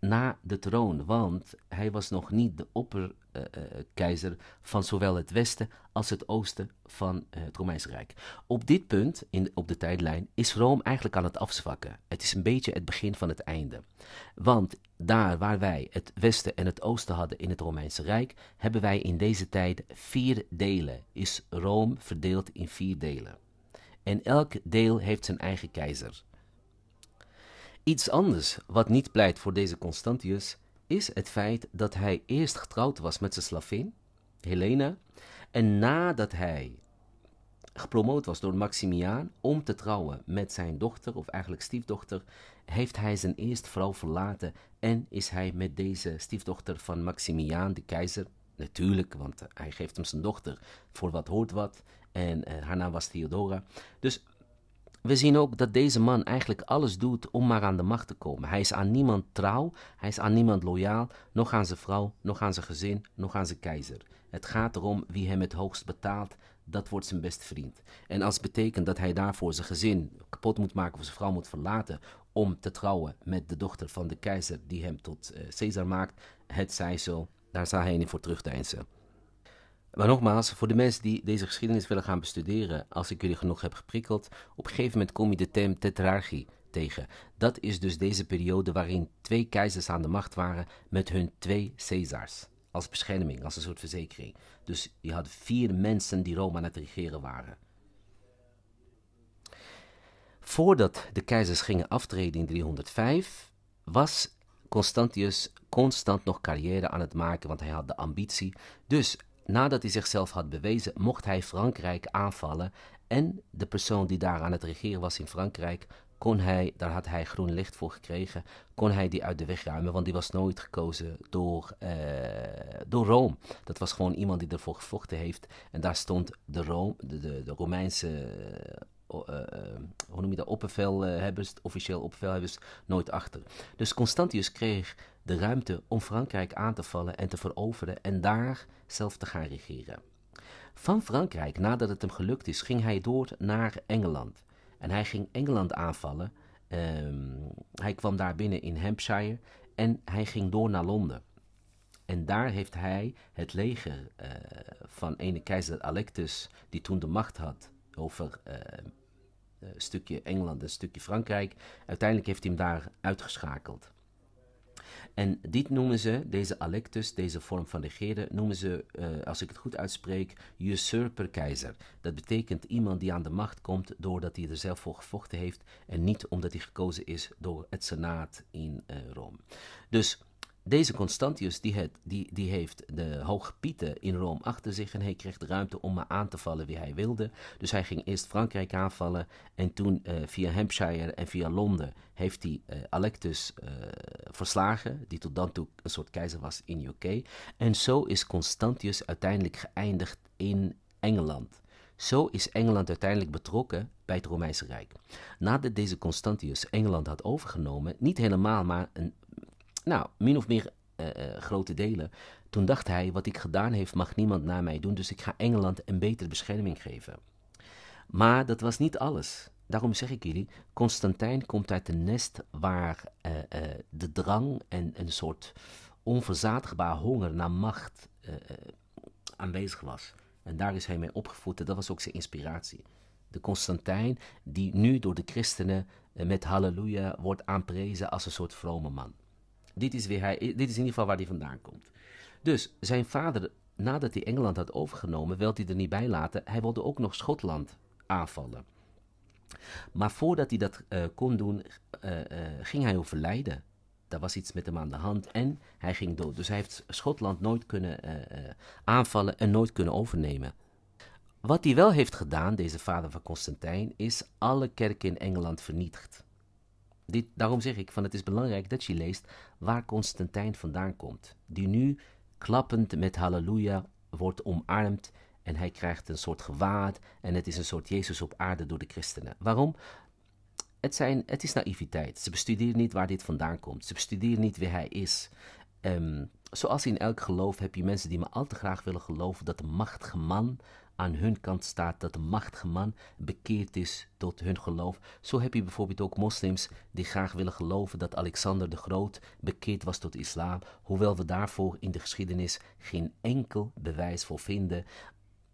na de troon, want hij was nog niet de opperkeizer van zowel het westen als het oosten van het Romeinse Rijk. Op dit punt, in, op de tijdlijn, is Rome eigenlijk aan het afzwakken. Het is een beetje het begin van het einde. Want daar waar wij het westen en het oosten hadden in het Romeinse Rijk, hebben wij in deze tijd vier delen. Is Rome verdeeld in vier delen. En elk deel heeft zijn eigen keizer. Iets anders wat niet pleit voor deze Constantius is het feit dat hij eerst getrouwd was met zijn slavin, Helena, en nadat hij gepromoot was door Maximiaan om te trouwen met zijn dochter, of eigenlijk stiefdochter, heeft hij zijn eerste vrouw verlaten en is hij met deze stiefdochter van Maximiaan, de keizer, natuurlijk, want hij geeft hem zijn dochter voor wat hoort wat, en haar eh, naam was Theodora. Dus we zien ook dat deze man eigenlijk alles doet om maar aan de macht te komen. Hij is aan niemand trouw, hij is aan niemand loyaal, nog aan zijn vrouw, nog aan zijn gezin, nog aan zijn keizer. Het gaat erom wie hem het hoogst betaalt, dat wordt zijn beste vriend. En als het betekent dat hij daarvoor zijn gezin kapot moet maken of zijn vrouw moet verlaten om te trouwen met de dochter van de keizer die hem tot uh, Caesar maakt, het zij zo, daar zal hij niet voor terugdeinzen. Maar nogmaals, voor de mensen die deze geschiedenis willen gaan bestuderen, als ik jullie genoeg heb geprikkeld, op een gegeven moment kom je de term tetrarchie tegen. Dat is dus deze periode waarin twee keizers aan de macht waren met hun twee Caesars. Als bescherming, als een soort verzekering. Dus je had vier mensen die Rome aan het regeren waren. Voordat de keizers gingen aftreden in 305, was Constantius constant nog carrière aan het maken, want hij had de ambitie. Dus Nadat hij zichzelf had bewezen, mocht hij Frankrijk aanvallen en de persoon die daar aan het regeren was in Frankrijk, kon hij, daar had hij groen licht voor gekregen, kon hij die uit de weg ruimen, want die was nooit gekozen door, uh, door Rome. Dat was gewoon iemand die ervoor gevochten heeft en daar stond de, Rome, de, de, Romeinse eh, eh, hoe noem je dat, oppervelhebbers, officieel oppervelhebbers, nooit achter. Dus Constantius kreeg de ruimte om Frankrijk aan te vallen en te veroveren en daar zelf te gaan regeren. Van Frankrijk, nadat het hem gelukt is, ging hij door naar Engeland. En hij ging Engeland aanvallen. Ehm, hij kwam daar binnen in Hampshire en hij ging door naar Londen. En daar heeft hij het leger eh, van ene keizer Alectus, die toen de macht had over uh, eh, een eh, stukje Engeland en een stukje Frankrijk, uiteindelijk heeft hij hem daar uitgeschakeld. En dit noemen ze, deze alectus, deze vorm van regeren, noemen ze, eh, als ik het goed uitspreek, usurper keizer. Dat betekent iemand die aan de macht komt doordat hij er zelf voor gevochten heeft en niet omdat hij gekozen is door het senaat in eh, Rome. Dus deze Constantius die, het, die, die heeft de hoge in Rome achter zich en hij kreeg de ruimte om maar aan te vallen wie hij wilde. Dus hij ging eerst Frankrijk aanvallen en toen eh, via Hampshire en via Londen heeft hij eh, Alectus eh, verslagen, die tot dan toe een soort keizer was in UK. En zo is Constantius uiteindelijk geëindigd in Engeland. Zo is Engeland uiteindelijk betrokken bij het Romeinse Rijk. Nadat deze Constantius Engeland had overgenomen, niet helemaal, maar een nou, min of meer eh, eh, grote delen. Toen dacht hij, wat ik gedaan heeft mag niemand na mij doen, dus ik ga Engeland een betere bescherming geven. Maar dat was niet alles. Daarom zeg ik jullie, Constantijn komt uit een nest waar eh, de drang en een soort onverzadigbaar honger naar macht aanwezig was. En daar is hij mee opgevoed en dat was ook zijn inspiratie. De Constantijn die nu door de christenen met halleluja wordt aanprezen als een soort vrome man. Dit is, weer hij, dit is in ieder geval waar hij vandaan komt. Dus zijn vader, nadat hij Engeland had overgenomen, wilde hij er niet bij laten. Hij wilde ook nog Schotland aanvallen. Maar voordat hij dat eh, kon doen, eh, eh, ging hij overlijden. Daar was iets met hem aan de hand en hij ging dood. Dus hij heeft Schotland nooit kunnen aanvallen en nooit kunnen overnemen. Wat hij wel heeft gedaan, deze vader van Constantijn, is alle kerken in Engeland vernietigd. Dit, daarom zeg ik van het is belangrijk dat je leest waar Constantijn vandaan komt, die nu klappend met halleluja wordt omarmd en hij krijgt een soort gewaad en het is een soort Jezus op aarde door de christenen. Waarom? Het, zijn, het is naïviteit. Ze bestuderen niet waar dit vandaan komt. Ze bestuderen niet wie hij is. Ehm, zoals in elk geloof heb je mensen die me al te graag willen geloven dat de machtige man aan hun kant staat dat de machtige man bekeerd is tot hun geloof. Zo heb je bijvoorbeeld ook moslims die graag willen geloven dat Alexander de Groot bekeerd was tot islam, hoewel we daarvoor in de geschiedenis geen enkel bewijs voor vinden.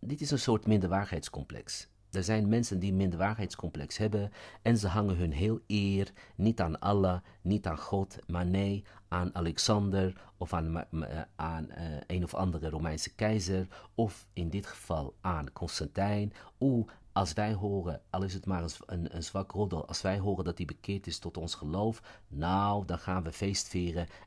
Dit is een soort minderwaarheidscomplex. Er zijn mensen die minderwaarheidscomplex hebben en ze hangen hun heel eer niet aan Allah, niet aan God, maar nee aan Alexander of aan, eh, aan eh, een of andere Romeinse keizer, of in dit geval aan Constantijn. Oeh, als wij horen, al is het maar een, een, zwak roddel, als wij horen dat hij bekeerd is tot ons geloof, nou, dan gaan we feest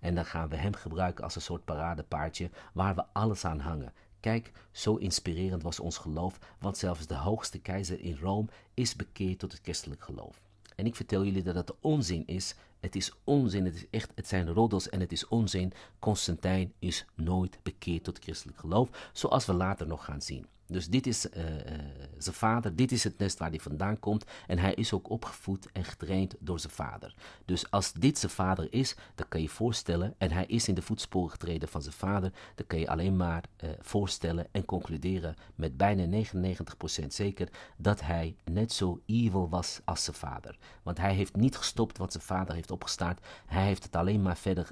en dan gaan we hem gebruiken als een soort paradepaardje waar we alles aan hangen. Kijk, zo inspirerend was ons geloof, want zelfs de hoogste keizer in Rome is bekeerd tot het christelijk geloof. En ik vertel jullie dat dat onzin is, het is onzin, het, is echt, het zijn roddels en het is onzin. Constantijn is nooit bekeerd tot christelijk geloof, zoals we later nog gaan zien. Dus dit is eh, eh, zijn vader, dit is het nest waar hij vandaan komt. En hij is ook opgevoed en getraind door zijn vader. Dus als dit zijn vader is, dan kan je voorstellen, en hij is in de voetsporen getreden van zijn vader, dan kan je alleen maar eh, voorstellen en concluderen met bijna 99% zeker dat hij net zo evil was als zijn vader. Want hij heeft niet gestopt wat zijn vader heeft opgestaard, hij heeft het alleen maar verder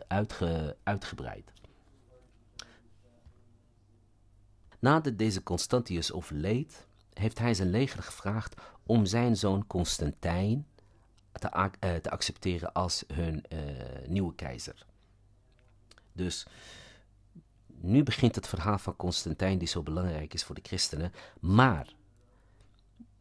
uitgebreid. Nadat deze Constantius overleed, heeft hij zijn leger gevraagd om zijn zoon Constantijn te, eh, te accepteren als hun eh, nieuwe keizer. Dus nu begint het verhaal van Constantijn, die zo belangrijk is voor de christenen, maar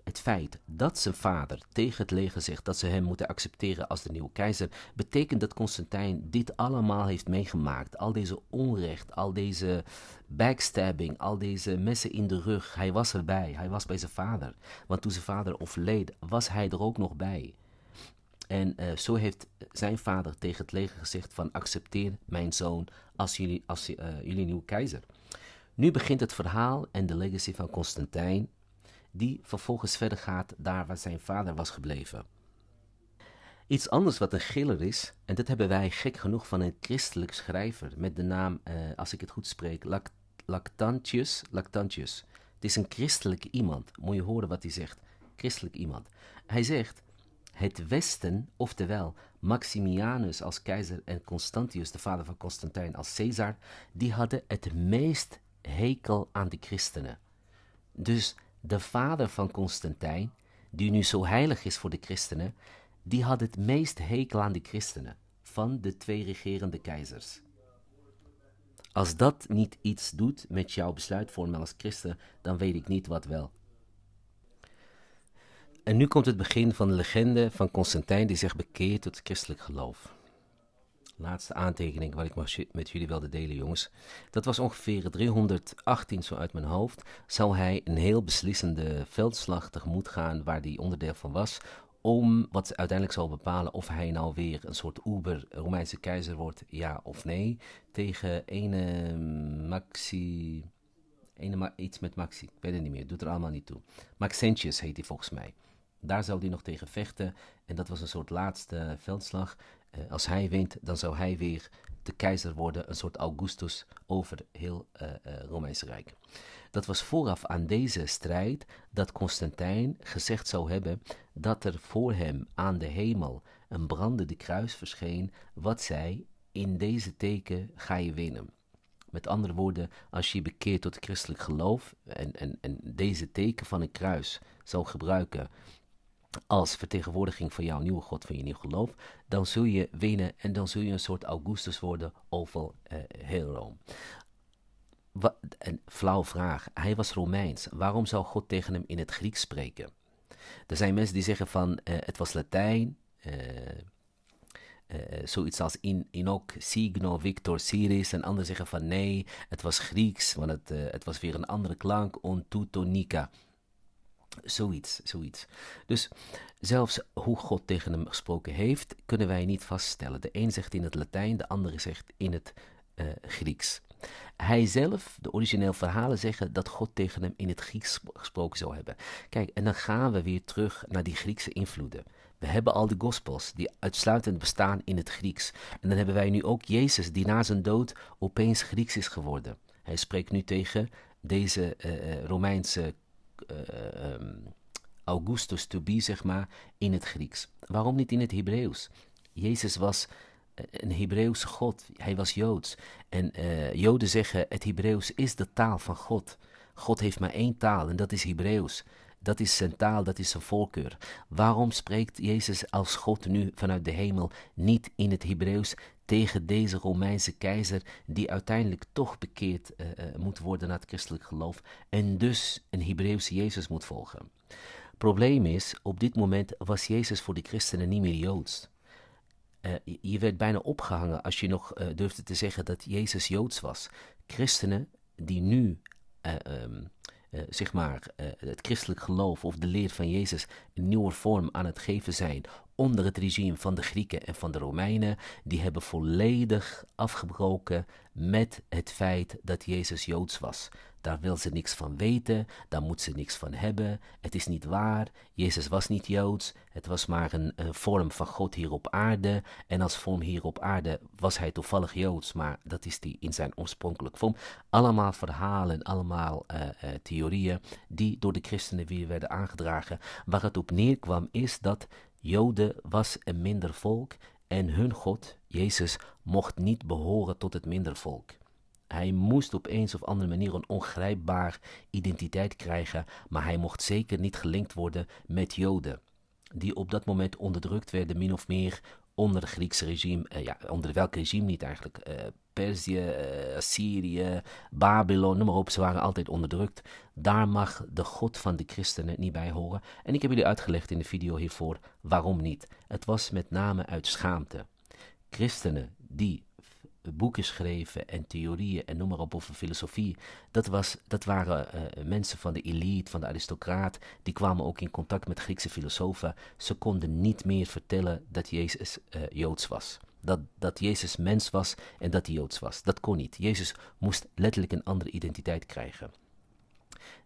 het feit dat zijn vader tegen het leger zegt dat ze hem moeten accepteren als de nieuwe keizer, betekent dat Constantijn dit allemaal heeft meegemaakt. Al deze onrecht, al deze backstabbing, al deze messen in de rug. Hij was erbij, hij was bij zijn vader. Want toen zijn vader overleed, was hij er ook nog bij. En eh, zo heeft zijn vader tegen het leger gezegd van accepteer mijn zoon als jullie, als, eh, jullie nieuwe keizer. Nu begint het verhaal en de legacy van Constantijn die vervolgens verder gaat daar waar zijn vader was gebleven. Iets anders wat een giller is, en dat hebben wij gek genoeg van een christelijk schrijver met de naam, eh, als ik het goed spreek, Lactantius. Lactantius. Het is een christelijk iemand. Moet je horen wat hij zegt. Christelijk iemand. Hij zegt: Het Westen, oftewel Maximianus als keizer en Constantius, de vader van Constantijn, als Caesar, die hadden het meest hekel aan de christenen. Dus de vader van Constantijn, die nu zo heilig is voor de christenen, die had het meest hekel aan de christenen van de twee regerende keizers. Als dat niet iets doet met jouw besluitvorming als christen, dan weet ik niet wat wel. En nu komt het begin van de legende van Constantijn die zich bekeert tot het christelijk geloof laatste aantekening wat ik met jullie wilde delen, jongens. Dat was ongeveer 318 zo uit mijn hoofd. Zal hij een heel beslissende veldslag tegemoet gaan waar die onderdeel van was. Om wat uiteindelijk zal bepalen of hij nou weer een soort Uber Romeinse keizer wordt, ja of nee. Tegen ene Maxi. Ene iets met Maxi, ik weet het niet meer, doet er allemaal niet toe. Maxentius heet hij volgens mij. Daar zou hij nog tegen vechten. En dat was een soort laatste veldslag. Eh, als hij wint, dan zou hij weer de keizer worden, een soort Augustus over heel het eh, eh, Romeinse Rijk. Dat was vooraf aan deze strijd dat Constantijn gezegd zou hebben dat er voor hem aan de hemel een brandende kruis verscheen, wat zij In deze teken ga je winnen. Met andere woorden, als je bekeert tot het christelijk geloof en, en, en deze teken van een kruis zou gebruiken als vertegenwoordiging van jouw nieuwe God, van je nieuw geloof, dan zul je winnen en dan zul je een soort Augustus worden over eh, heel Rome. Wat, een flauw vraag. Hij was Romeins. Waarom zou God tegen hem in het Grieks spreken? Er zijn mensen die zeggen van eh, het was Latijn. Eh, zoiets als in, in Signo, Victor, Siris. En anderen zeggen van nee, het was Grieks, want het, het was weer een andere klank, on tutonica. Zoiets, zoiets. Dus zelfs hoe God tegen hem gesproken heeft, kunnen wij niet vaststellen. De een zegt in het Latijn, de andere zegt in het eh, Grieks. Hij zelf, de origineel verhalen zeggen dat God tegen hem in het Grieks gesproken zou hebben. Kijk, en dan gaan we weer terug naar die Griekse invloeden. We hebben al de gospels die uitsluitend bestaan in het Grieks. En dan hebben wij nu ook Jezus die na zijn dood opeens Grieks is geworden. Hij spreekt nu tegen deze uh, Romeinse eh, eh, ehm, Augustus to be, zeg maar, in het Grieks. Waarom niet in het Hebreeuws? Jezus was eh, een Hebreeuws God, hij was Joods. En Joden zeggen, het Hebreeuws is de taal van God. God heeft maar één taal en dat is Hebreeuws. Dat is zijn taal, dat is zijn voorkeur. Waarom spreekt Jezus als God nu vanuit de hemel niet in het Hebreeuws tegen deze Romeinse keizer, die uiteindelijk toch bekeerd eh, eh, moet worden naar het christelijk geloof en dus een Hebreeuwse Jezus moet volgen. Probleem is, op dit moment was Jezus voor de christenen niet meer joods. Eh, je werd bijna opgehangen als je nog uh, durfde te zeggen dat Jezus joods was. Christenen die nu ehm, zeg maar, het christelijk geloof of de leer van Jezus een nieuwe vorm aan het geven zijn, onder het regime van de Grieken en van de Romeinen, die hebben volledig afgebroken met het feit dat Jezus Joods was. Daar wil ze niks van weten, daar moet ze niks van hebben. Het is niet waar, Jezus was niet Joods, het was maar een, vorm van God hier op aarde. En als vorm hier op aarde was hij toevallig Joods, maar dat is die in zijn oorspronkelijke vorm. Allemaal verhalen, allemaal eh, eh, theorieën die door de christenen weer werden aangedragen. Waar het op neerkwam is dat Joden was een minder volk en hun God, Jezus, mocht niet behoren tot het minder volk. Hij moest op een of andere manier een ongrijpbaar identiteit krijgen, maar hij mocht zeker niet gelinkt worden met Joden, die op dat moment onderdrukt werden, min of meer onder het Griekse regime, eh, ja, onder welk regime niet eigenlijk, eh, Perzië, eh, Syrië, Babylon, noem maar op, ze waren altijd onderdrukt. Daar mag de God van de christenen niet bij horen. En ik heb jullie uitgelegd in de video hiervoor waarom niet. Het was met name uit schaamte. Christenen die boeken schreven en theorieën en noem maar op over filosofie. Dat, was, dat waren eh, mensen van de elite, van de aristocraat. Die kwamen ook in contact met Griekse filosofen. Ze konden niet meer vertellen dat Jezus uh, Joods was dat, dat Jezus mens was en dat hij Joods was. Dat kon niet. Jezus moest letterlijk een andere identiteit krijgen.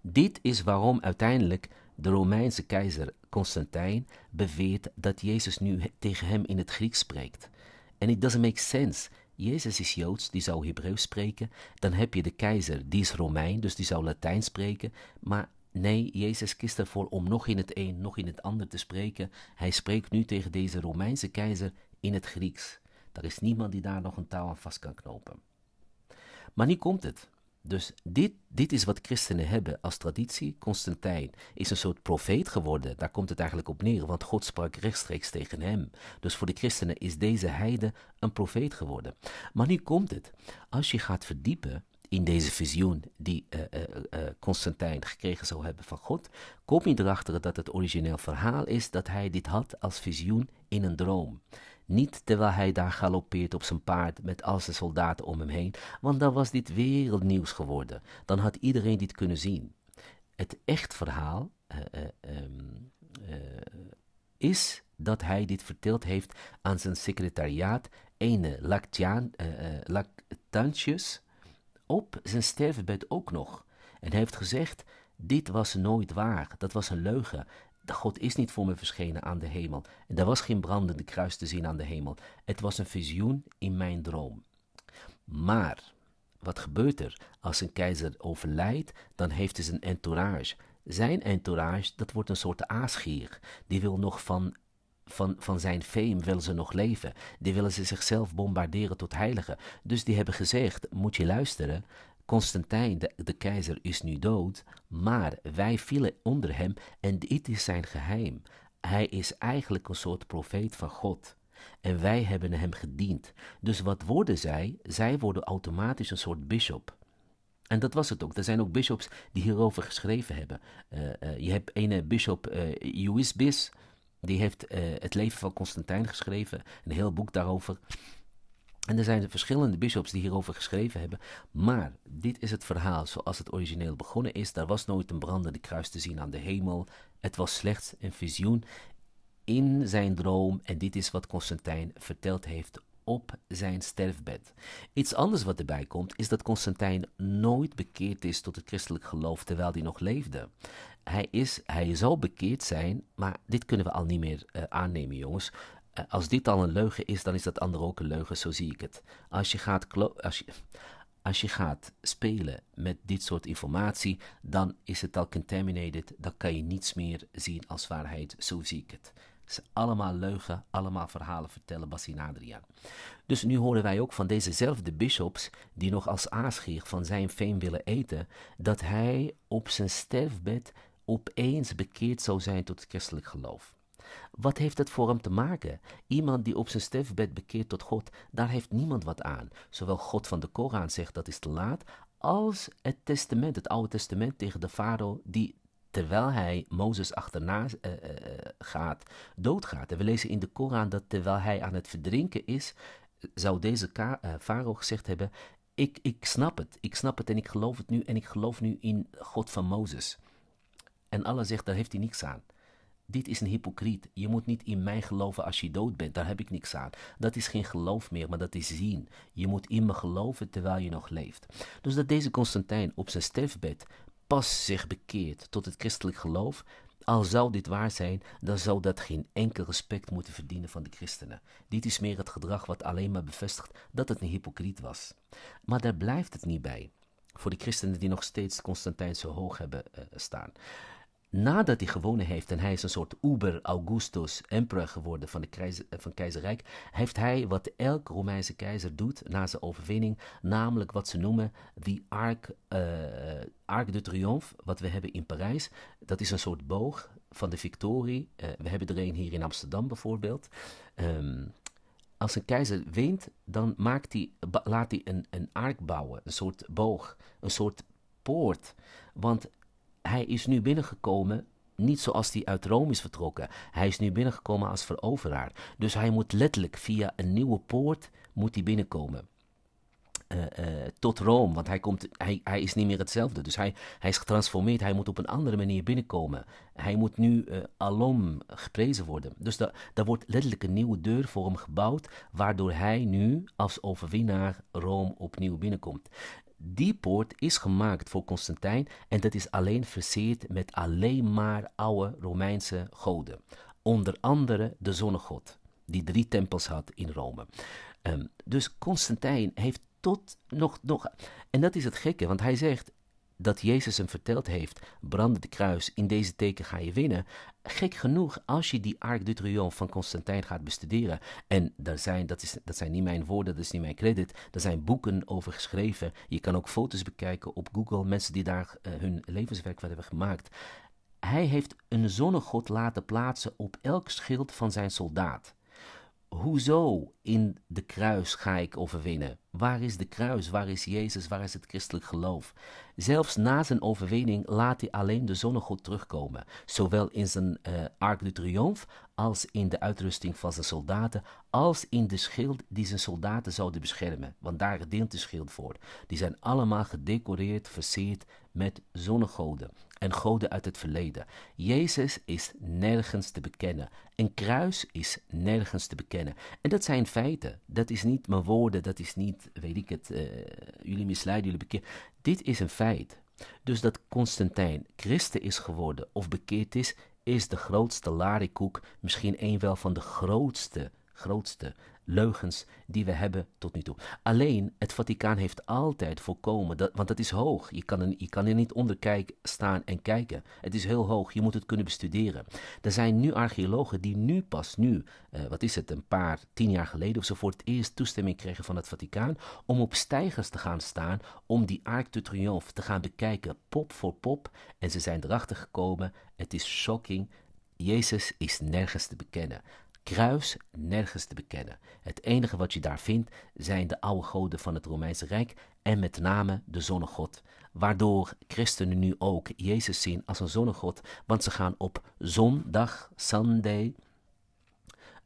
Dit is waarom uiteindelijk de Romeinse keizer Constantijn beweert dat Jezus nu tegen hem in het Grieks spreekt. En it doesn't make sense. Jezus is Joods, die zou Hebreeuws spreken. Dan heb je de keizer, die is Romein, dus die zou Latijn spreken. Maar nee, Jezus kiest ervoor om nog in het een, nog in het ander te spreken. Hij spreekt nu tegen deze Romeinse keizer in het Grieks. Er is niemand die daar nog een touw aan vast kan knopen. Maar nu komt het. Dus dit, dit is wat christenen hebben als traditie. Constantijn is een soort profeet geworden. Daar komt het eigenlijk op neer, want God sprak rechtstreeks tegen hem. Dus voor de christenen is deze heide een profeet geworden. Maar nu komt het. Als je gaat verdiepen in deze visioen die eh, eh, eh, Constantijn gekregen zou hebben van God, kom je erachter dat het origineel verhaal is dat hij dit had als visioen in een droom. Niet terwijl hij daar galoppeert op zijn paard met al zijn soldaten om hem heen, want dan was dit wereldnieuws geworden. Dan had iedereen dit kunnen zien. Het echt verhaal eh, eh, ehm, eh, is dat hij dit verteld heeft aan zijn secretariaat, ene Lactian, Lactantius, op zijn sterfbed ook nog. En hij heeft gezegd, dit was nooit waar, dat was een leugen de God is niet voor me verschenen aan de hemel. En er was geen brandende kruis te zien aan de hemel. Het was een visioen in mijn droom. Maar wat gebeurt er? Als een keizer overlijdt, dan heeft hij zijn entourage. Zijn entourage, dat wordt een soort aasgier. Die wil nog van, van, van zijn fame willen ze nog leven. Die willen ze zichzelf bombarderen tot heiligen. Dus die hebben gezegd, moet je luisteren, Constantijn de, de, keizer is nu dood, maar wij vielen onder hem en dit is zijn geheim. Hij is eigenlijk een soort profeet van God. En wij hebben hem gediend. Dus wat worden zij? Zij worden automatisch een soort bishop. En dat was het ook. Er zijn ook bishops die hierover geschreven hebben. Eh, eh, je hebt een bishop uh, die heeft het leven van Constantijn geschreven, een heel boek daarover. En er zijn verschillende bishops die hierover geschreven hebben, maar dit is het verhaal zoals het origineel begonnen is. Daar was nooit een brandende kruis te zien aan de hemel. Het was slechts een visioen in zijn droom en dit is wat Constantijn verteld heeft op zijn sterfbed. Iets anders wat erbij komt is dat Constantijn nooit bekeerd is tot het christelijk geloof terwijl hij nog leefde. Hij, is, hij zal bekeerd zijn, maar dit kunnen we al niet meer eh, aannemen, jongens. Eh, als dit al een leugen is, dan is dat andere ook een leugen, zo zie ik het. Als je gaat, als je, als je gaat spelen met dit soort informatie, dan is het al contaminated, dan kan je niets meer zien als waarheid, zo zie ik het. Ze allemaal leugen, allemaal verhalen vertellen, Bassin Adriaan. Dus nu horen wij ook van dezezelfde bishops die nog als aasgier van zijn veen willen eten, dat hij op zijn sterfbed opeens bekeerd zou zijn tot het christelijk geloof. Wat heeft het voor hem te maken? Iemand die op zijn sterfbed bekeert tot God, daar heeft niemand wat aan. Zowel God van de Koran zegt dat is te laat, als het testament, het Oude Testament tegen de farao die terwijl hij Mozes achterna eh, eh, gaat, doodgaat. En we lezen in de Koran dat terwijl hij aan het verdrinken is, zou deze eh, farao gezegd hebben: ik, ik snap het, ik snap het en ik geloof het nu en ik geloof nu in God van Mozes. En Allah zegt, daar heeft hij niks aan. Dit is een hypocriet. Je moet niet in mij geloven als je dood bent. Daar heb ik niks aan. Dat is geen geloof meer, maar dat is zien. Je moet in me geloven terwijl je nog leeft. Dus dat deze Constantijn op zijn sterfbed pas zich bekeert tot het christelijk geloof, al zou dit waar zijn, dan zou dat geen enkel respect moeten verdienen van de christenen. Dit is meer het gedrag wat alleen maar bevestigt dat het een hypocriet was. Maar daar blijft het niet bij. Voor de christenen die nog steeds Constantijn zo hoog hebben eh, staan nadat hij gewonnen heeft en hij is een soort Uber Augustus, emperor geworden van, de keizer, eh, van keizerrijk, heeft hij wat elk Romeinse keizer doet na zijn overwinning, namelijk wat ze noemen de Arc, eh, Arc de Triomphe, wat we hebben in Parijs. Dat is een soort boog van de victorie. Eh, we hebben er een hier in Amsterdam bijvoorbeeld. Ehm, als een keizer wint, dan maakt hij, laat hij een, een ark bouwen, een soort boog, een soort poort. Want hij is nu binnengekomen niet zoals hij uit Rome is vertrokken. Hij is nu binnengekomen als veroveraar. Dus hij moet letterlijk via een nieuwe poort moet hij binnenkomen. Eh, eh, tot Rome, want hij, komt, hij, hij is niet meer hetzelfde. Dus hij, hij is getransformeerd, hij moet op een andere manier binnenkomen. Hij moet nu eh, alom geprezen worden. Dus daar wordt letterlijk een nieuwe deur voor hem gebouwd, waardoor hij nu als overwinnaar Rome opnieuw binnenkomt. Die poort is gemaakt voor Constantijn en dat is alleen versierd met alleen maar oude Romeinse goden. Onder andere de zonnegod, die drie tempels had in Rome. Ehm, dus Constantijn heeft tot nog, nog. En dat is het gekke, want hij zegt: dat Jezus hem verteld heeft: brand de kruis, in deze teken ga je winnen. Gek genoeg, als je die Arc de Triomphe van Constantijn gaat bestuderen, en daar zijn, dat, is, dat zijn niet mijn woorden, dat is niet mijn credit, er zijn boeken over geschreven. Je kan ook foto's bekijken op Google, mensen die daar eh, hun levenswerk van hebben gemaakt. Hij heeft een zonnegod laten plaatsen op elk schild van zijn soldaat. Hoezo in de kruis ga ik overwinnen? Waar is de kruis? Waar is Jezus? Waar is het christelijk geloof? Zelfs na zijn overwinning laat hij alleen de zonnegod terugkomen, zowel in zijn uh, Arc de Triomphe als in de uitrusting van zijn soldaten, als in de schild die zijn soldaten zouden beschermen, want daar dient de schild voor. Die zijn allemaal gedecoreerd, verseerd met zonnegoden en goden uit het verleden. Jezus is nergens te bekennen. Een kruis is nergens te bekennen. En dat zijn feiten. Dat is niet mijn woorden, dat is niet, weet ik het, eh, jullie misleiden, jullie bekeren. Dit is een feit. Dus dat Constantijn christen is geworden of bekeerd is, is de grootste larikoek, misschien een wel van de grootste, grootste leugens die we hebben tot nu toe. Alleen, het Vaticaan heeft altijd voorkomen, dat, want het is hoog. Je kan, er, je kan er niet onder staan en kijken. Het is heel hoog, je moet het kunnen bestuderen. Er zijn nu archeologen die nu pas nu, eh, wat is het, een paar, tien jaar geleden of zo, voor het eerst toestemming kregen van het Vaticaan om op stijgers te gaan staan, om die Arc de Triomphe te gaan bekijken, pop voor pop. En ze zijn erachter gekomen, het is shocking. Jezus is nergens te bekennen kruis nergens te bekennen. Het enige wat je daar vindt zijn de oude goden van het Romeinse Rijk en met name de zonnegod. Waardoor christenen nu ook Jezus zien als een zonnegod, want ze gaan op zondag, Sunday,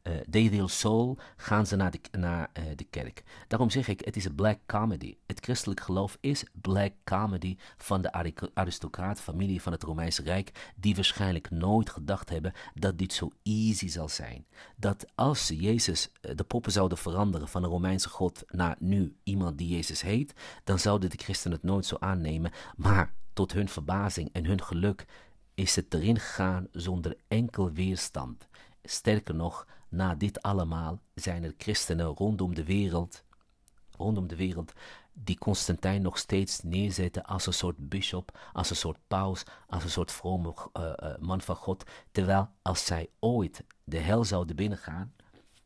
uh, They Will Soul gaan ze naar, de, naar eh, de kerk. Daarom zeg ik, het is een black comedy. Het christelijk geloof is black comedy van de familie van het Romeinse Rijk, die waarschijnlijk nooit gedacht hebben dat dit zo easy zal zijn. Dat als ze Jezus eh, de poppen zouden veranderen van een Romeinse god naar nu iemand die Jezus heet, dan zouden de christenen het nooit zo aannemen. Maar tot hun verbazing en hun geluk is het erin gegaan zonder enkel weerstand. Sterker nog, na dit allemaal zijn er christenen rondom de wereld, rondom de wereld die Constantijn nog steeds neerzetten als een soort bisschop, als een soort paus, als een soort vrome eh, eh, man van God. Terwijl als zij ooit de hel zouden binnengaan,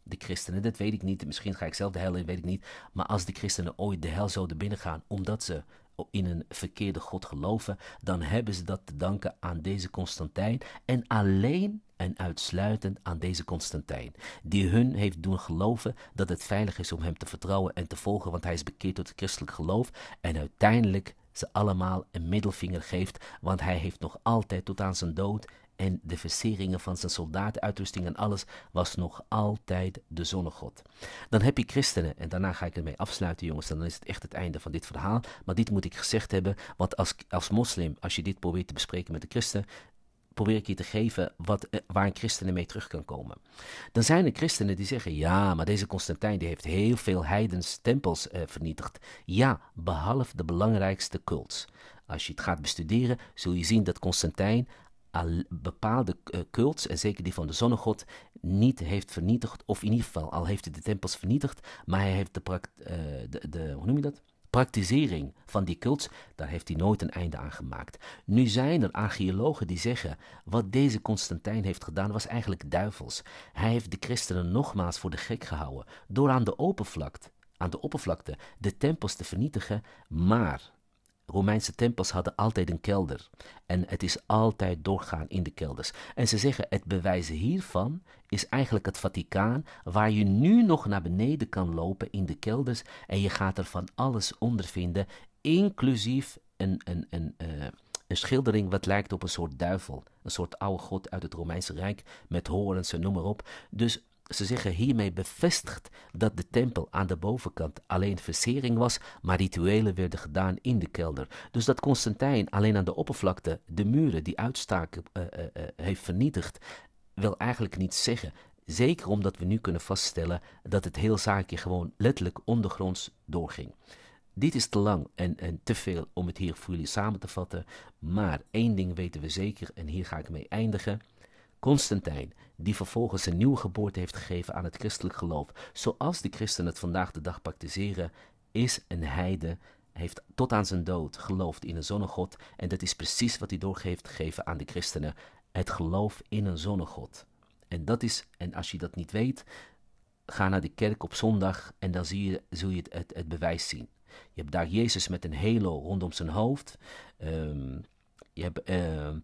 de christenen, dat weet ik niet, misschien ga ik zelf de hel in, weet ik niet. Maar als de christenen ooit de hel zouden binnengaan omdat ze in een verkeerde God geloven, dan hebben ze dat te danken aan deze Constantijn en alleen en uitsluitend aan deze Constantijn, die hun heeft doen geloven dat het veilig is om hem te vertrouwen en te volgen, want hij is bekeerd tot het christelijk geloof en uiteindelijk ze allemaal een middelvinger geeft, want hij heeft nog altijd tot aan zijn dood en de verseringen van zijn soldatenuitrusting en alles was nog altijd de zonnegod. Dan heb je christenen, en daarna ga ik ermee afsluiten jongens, en dan is het echt het einde van dit verhaal. Maar dit moet ik gezegd hebben, want als, als moslim, als je dit probeert te bespreken met de christen, probeer ik je te geven wat, eh, waar een christenen mee terug kan komen. Dan zijn er christenen die zeggen, ja, maar deze Constantijn die heeft heel veel heidens tempels eh, vernietigd. Ja, behalve de belangrijkste cults. Als je het gaat bestuderen, zul je zien dat Constantijn bepaalde eh, cults, en zeker die van de zonnegod, niet heeft vernietigd, of in ieder geval, al heeft hij de tempels vernietigd, maar hij heeft de, eh, de, de hoe noem je dat? praktisering van die cults, daar heeft hij nooit een einde aan gemaakt. Nu zijn er archeologen die zeggen, wat deze Constantijn heeft gedaan was eigenlijk duivels. Hij heeft de christenen nogmaals voor de gek gehouden, door aan de, oppervlakte, aan de oppervlakte de tempels te vernietigen, maar Romeinse tempels hadden altijd een kelder. En het is altijd doorgaan in de kelders. En ze zeggen, het bewijs hiervan is eigenlijk het Vaticaan, waar je nu nog naar beneden kan lopen in de kelders. En je gaat er van alles ondervinden, inclusief een, een, een, eh, een schildering wat lijkt op een soort duivel. Een soort oude god uit het Romeinse Rijk, met horens noem maar op. Dus ze zeggen hiermee bevestigd dat de tempel aan de bovenkant alleen versiering was, maar rituelen werden gedaan in de kelder. Dus dat Constantijn alleen aan de oppervlakte de muren die uitstaken eh, eh, eh, heeft vernietigd, wil eigenlijk niets zeggen. Zeker omdat we nu kunnen vaststellen dat het heel zaakje gewoon letterlijk ondergronds doorging. Dit is te lang en, en te veel om het hier voor jullie samen te vatten, maar één ding weten we zeker en hier ga ik mee eindigen. Constantijn, die vervolgens een nieuwe geboorte heeft gegeven aan het christelijk geloof, zoals de christenen het vandaag de dag praktiseren, is een heide, heeft tot aan zijn dood geloofd in een zonnegod en dat is precies wat hij doorgeeft geven gegeven aan de christenen, het geloof in een zonnegod. En dat is, en als je dat niet weet, ga naar de kerk op zondag en dan zie je, zul je het, het, bewijs zien. Je hebt daar Jezus met een halo rondom zijn hoofd. Ehm, je hebt ehm,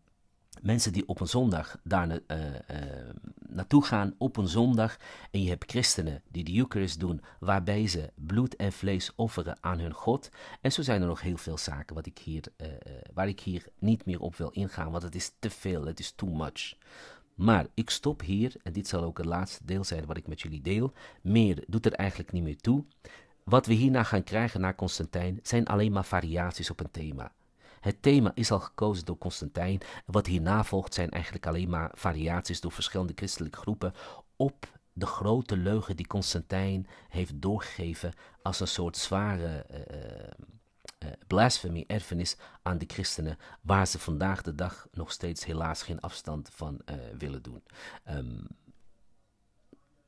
mensen die op een zondag daar eh, eh, naartoe gaan, op een zondag, en je hebt christenen die de Eucharist doen, waarbij ze bloed en vlees offeren aan hun God. En zo zijn er nog heel veel zaken wat ik hier, eh, waar ik hier niet meer op wil ingaan, want het is te veel, het is too much. Maar ik stop hier, en dit zal ook het laatste deel zijn wat ik met jullie deel. Meer doet er eigenlijk niet meer toe. Wat we hierna gaan krijgen na Constantijn zijn alleen maar variaties op een thema. Het thema is al gekozen door Constantijn en wat hierna volgt zijn eigenlijk alleen maar variaties door verschillende christelijke groepen op de grote leugen die Constantijn heeft doorgegeven als een soort zware eh, eh, eh, blasphemy uh, erfenis aan de christenen, waar ze vandaag de dag nog steeds helaas geen afstand van willen doen. Ehm,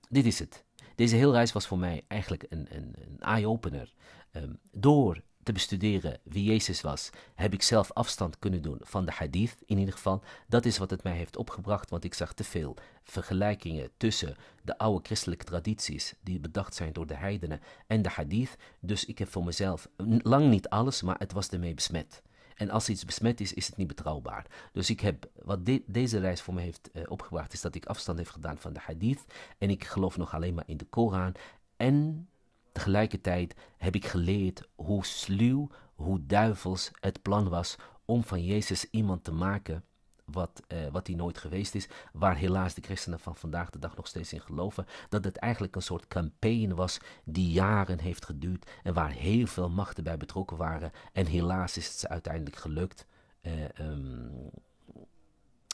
dit is het. Deze hele reis was voor mij eigenlijk een, een, een eye-opener. Ehm, door te bestuderen wie Jezus was, heb ik zelf afstand kunnen doen van de hadith. In ieder geval, dat is wat het mij heeft opgebracht, want ik zag te veel vergelijkingen tussen de oude christelijke tradities die bedacht zijn door de heidenen en de hadith. Dus ik heb voor mezelf lang niet alles, maar het was ermee besmet. En als iets besmet is, is het niet betrouwbaar. Dus ik heb, wat deze reis voor me heeft eh, opgebracht, is dat ik afstand heb gedaan van de hadith. En ik geloof nog alleen maar in de Koran. En Tegelijkertijd heb ik geleerd hoe sluw, hoe duivels het plan was om van Jezus iemand te maken wat, eh, wat hij nooit geweest is. Waar helaas de christenen van vandaag de dag nog steeds in geloven. Dat het eigenlijk een soort campagne was die jaren heeft geduurd en waar heel veel machten bij betrokken waren. En helaas is het ze uiteindelijk gelukt. Eh, ehm,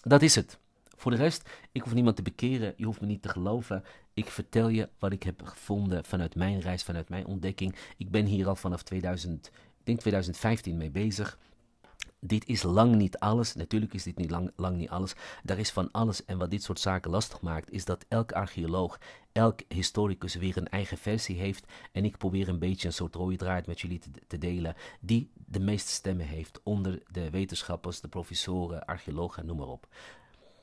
dat is het. Voor de rest, ik hoef niemand te bekeren, je hoeft me niet te geloven. Ik vertel je wat ik heb gevonden vanuit mijn reis, vanuit mijn ontdekking. Ik ben hier al vanaf 2000, ik denk 2015 mee bezig. Dit is lang niet alles. Natuurlijk is dit niet lang, lang niet alles. Daar is van alles. En wat dit soort zaken lastig maakt, is dat elk archeoloog, elk historicus weer een eigen versie heeft. En ik probeer een beetje een soort rode draad met jullie te, te delen, die de meeste stemmen heeft onder de wetenschappers, de professoren, archeologen, noem maar op.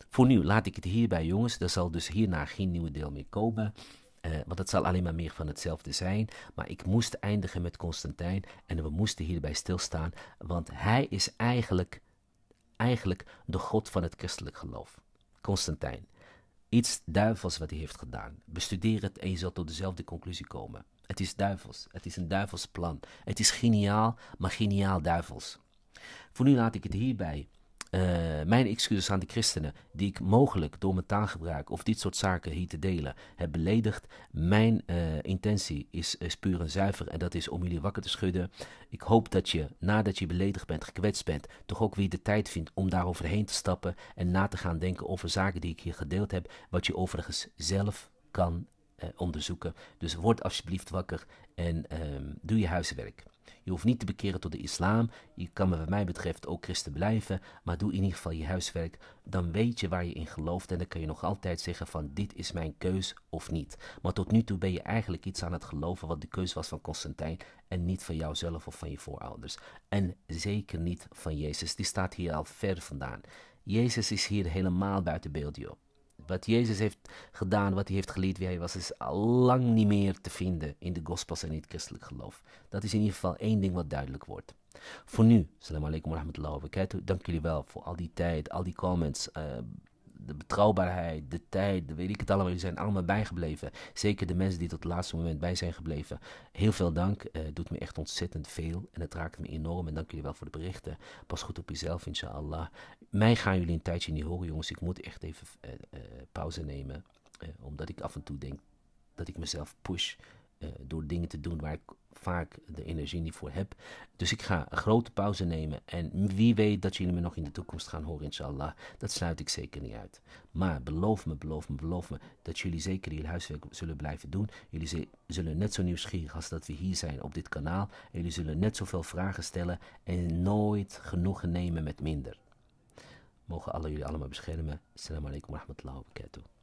Voor nu laat ik het hierbij, jongens. Er zal dus hierna geen nieuwe deel meer komen. Uh, want het zal alleen maar meer van hetzelfde zijn. Maar ik moest eindigen met Constantijn. En we moesten hierbij stilstaan. Want hij is eigenlijk, eigenlijk de god van het christelijk geloof. Constantijn. Iets duivels wat hij heeft gedaan. Bestudeer het en je zult tot dezelfde conclusie komen. Het is duivels. Het is een duivels plan. Het is geniaal, maar geniaal duivels. Voor nu laat ik het hierbij. Eh, mijn excuses aan de christenen die ik mogelijk door mijn taalgebruik of dit soort zaken hier te delen heb beledigd. Mijn eh, intentie is, is, puur en zuiver en dat is om jullie wakker te schudden. Ik hoop dat je nadat je beledigd bent, gekwetst bent, toch ook weer de tijd vindt om daaroverheen te stappen en na te gaan denken over zaken die ik hier gedeeld heb, wat je overigens zelf kan eh, onderzoeken. Dus word alsjeblieft wakker en ehm, doe je huiswerk. Je hoeft niet te bekeren tot de islam, je kan me wat mij betreft ook christen blijven, maar doe in ieder geval je huiswerk. Dan weet je waar je in gelooft en dan kun je nog altijd zeggen van dit is mijn keus of niet. Maar tot nu toe ben je eigenlijk iets aan het geloven wat de keus was van Constantijn en niet van jouzelf of van je voorouders. En zeker niet van Jezus, die staat hier al ver vandaan. Jezus is hier helemaal buiten beeld, joh. Wat Jezus heeft gedaan, wat hij heeft geleerd, wie hij was, is al lang niet meer te vinden in de gospels en in het christelijk geloof. Dat is in ieder geval één ding wat duidelijk wordt. Voor nu, salam alaikum wa rahmatullahi wa barakatuh. Dank jullie wel voor al die tijd, al die comments. Eh, de betrouwbaarheid, de tijd, de weet ik het allemaal, die zijn allemaal bijgebleven. Zeker de mensen die tot het laatste moment bij zijn gebleven. Heel veel dank. Uh, doet me echt ontzettend veel en het raakt me enorm. En dank jullie wel voor de berichten. Pas goed op jezelf, inshallah. Mij gaan jullie een tijdje niet horen, jongens. Ik moet echt even eh, eh, pauze nemen, omdat ik af en toe denk dat ik mezelf push door dingen te doen waar ik vaak de energie niet voor heb. Dus ik ga een grote pauze nemen. En wie weet dat jullie me nog in de toekomst gaan horen, inshallah. Dat sluit ik zeker niet uit. Maar beloof me, beloof me, beloof me dat jullie zeker jullie huiswerk zullen blijven doen. Jullie zullen net zo nieuwsgierig als dat we hier zijn op dit kanaal. jullie zullen net zoveel vragen stellen en nooit genoegen nemen met minder. Mogen alle jullie allemaal beschermen. Assalamu alaikum wa rahmatullahi wa barakatuh.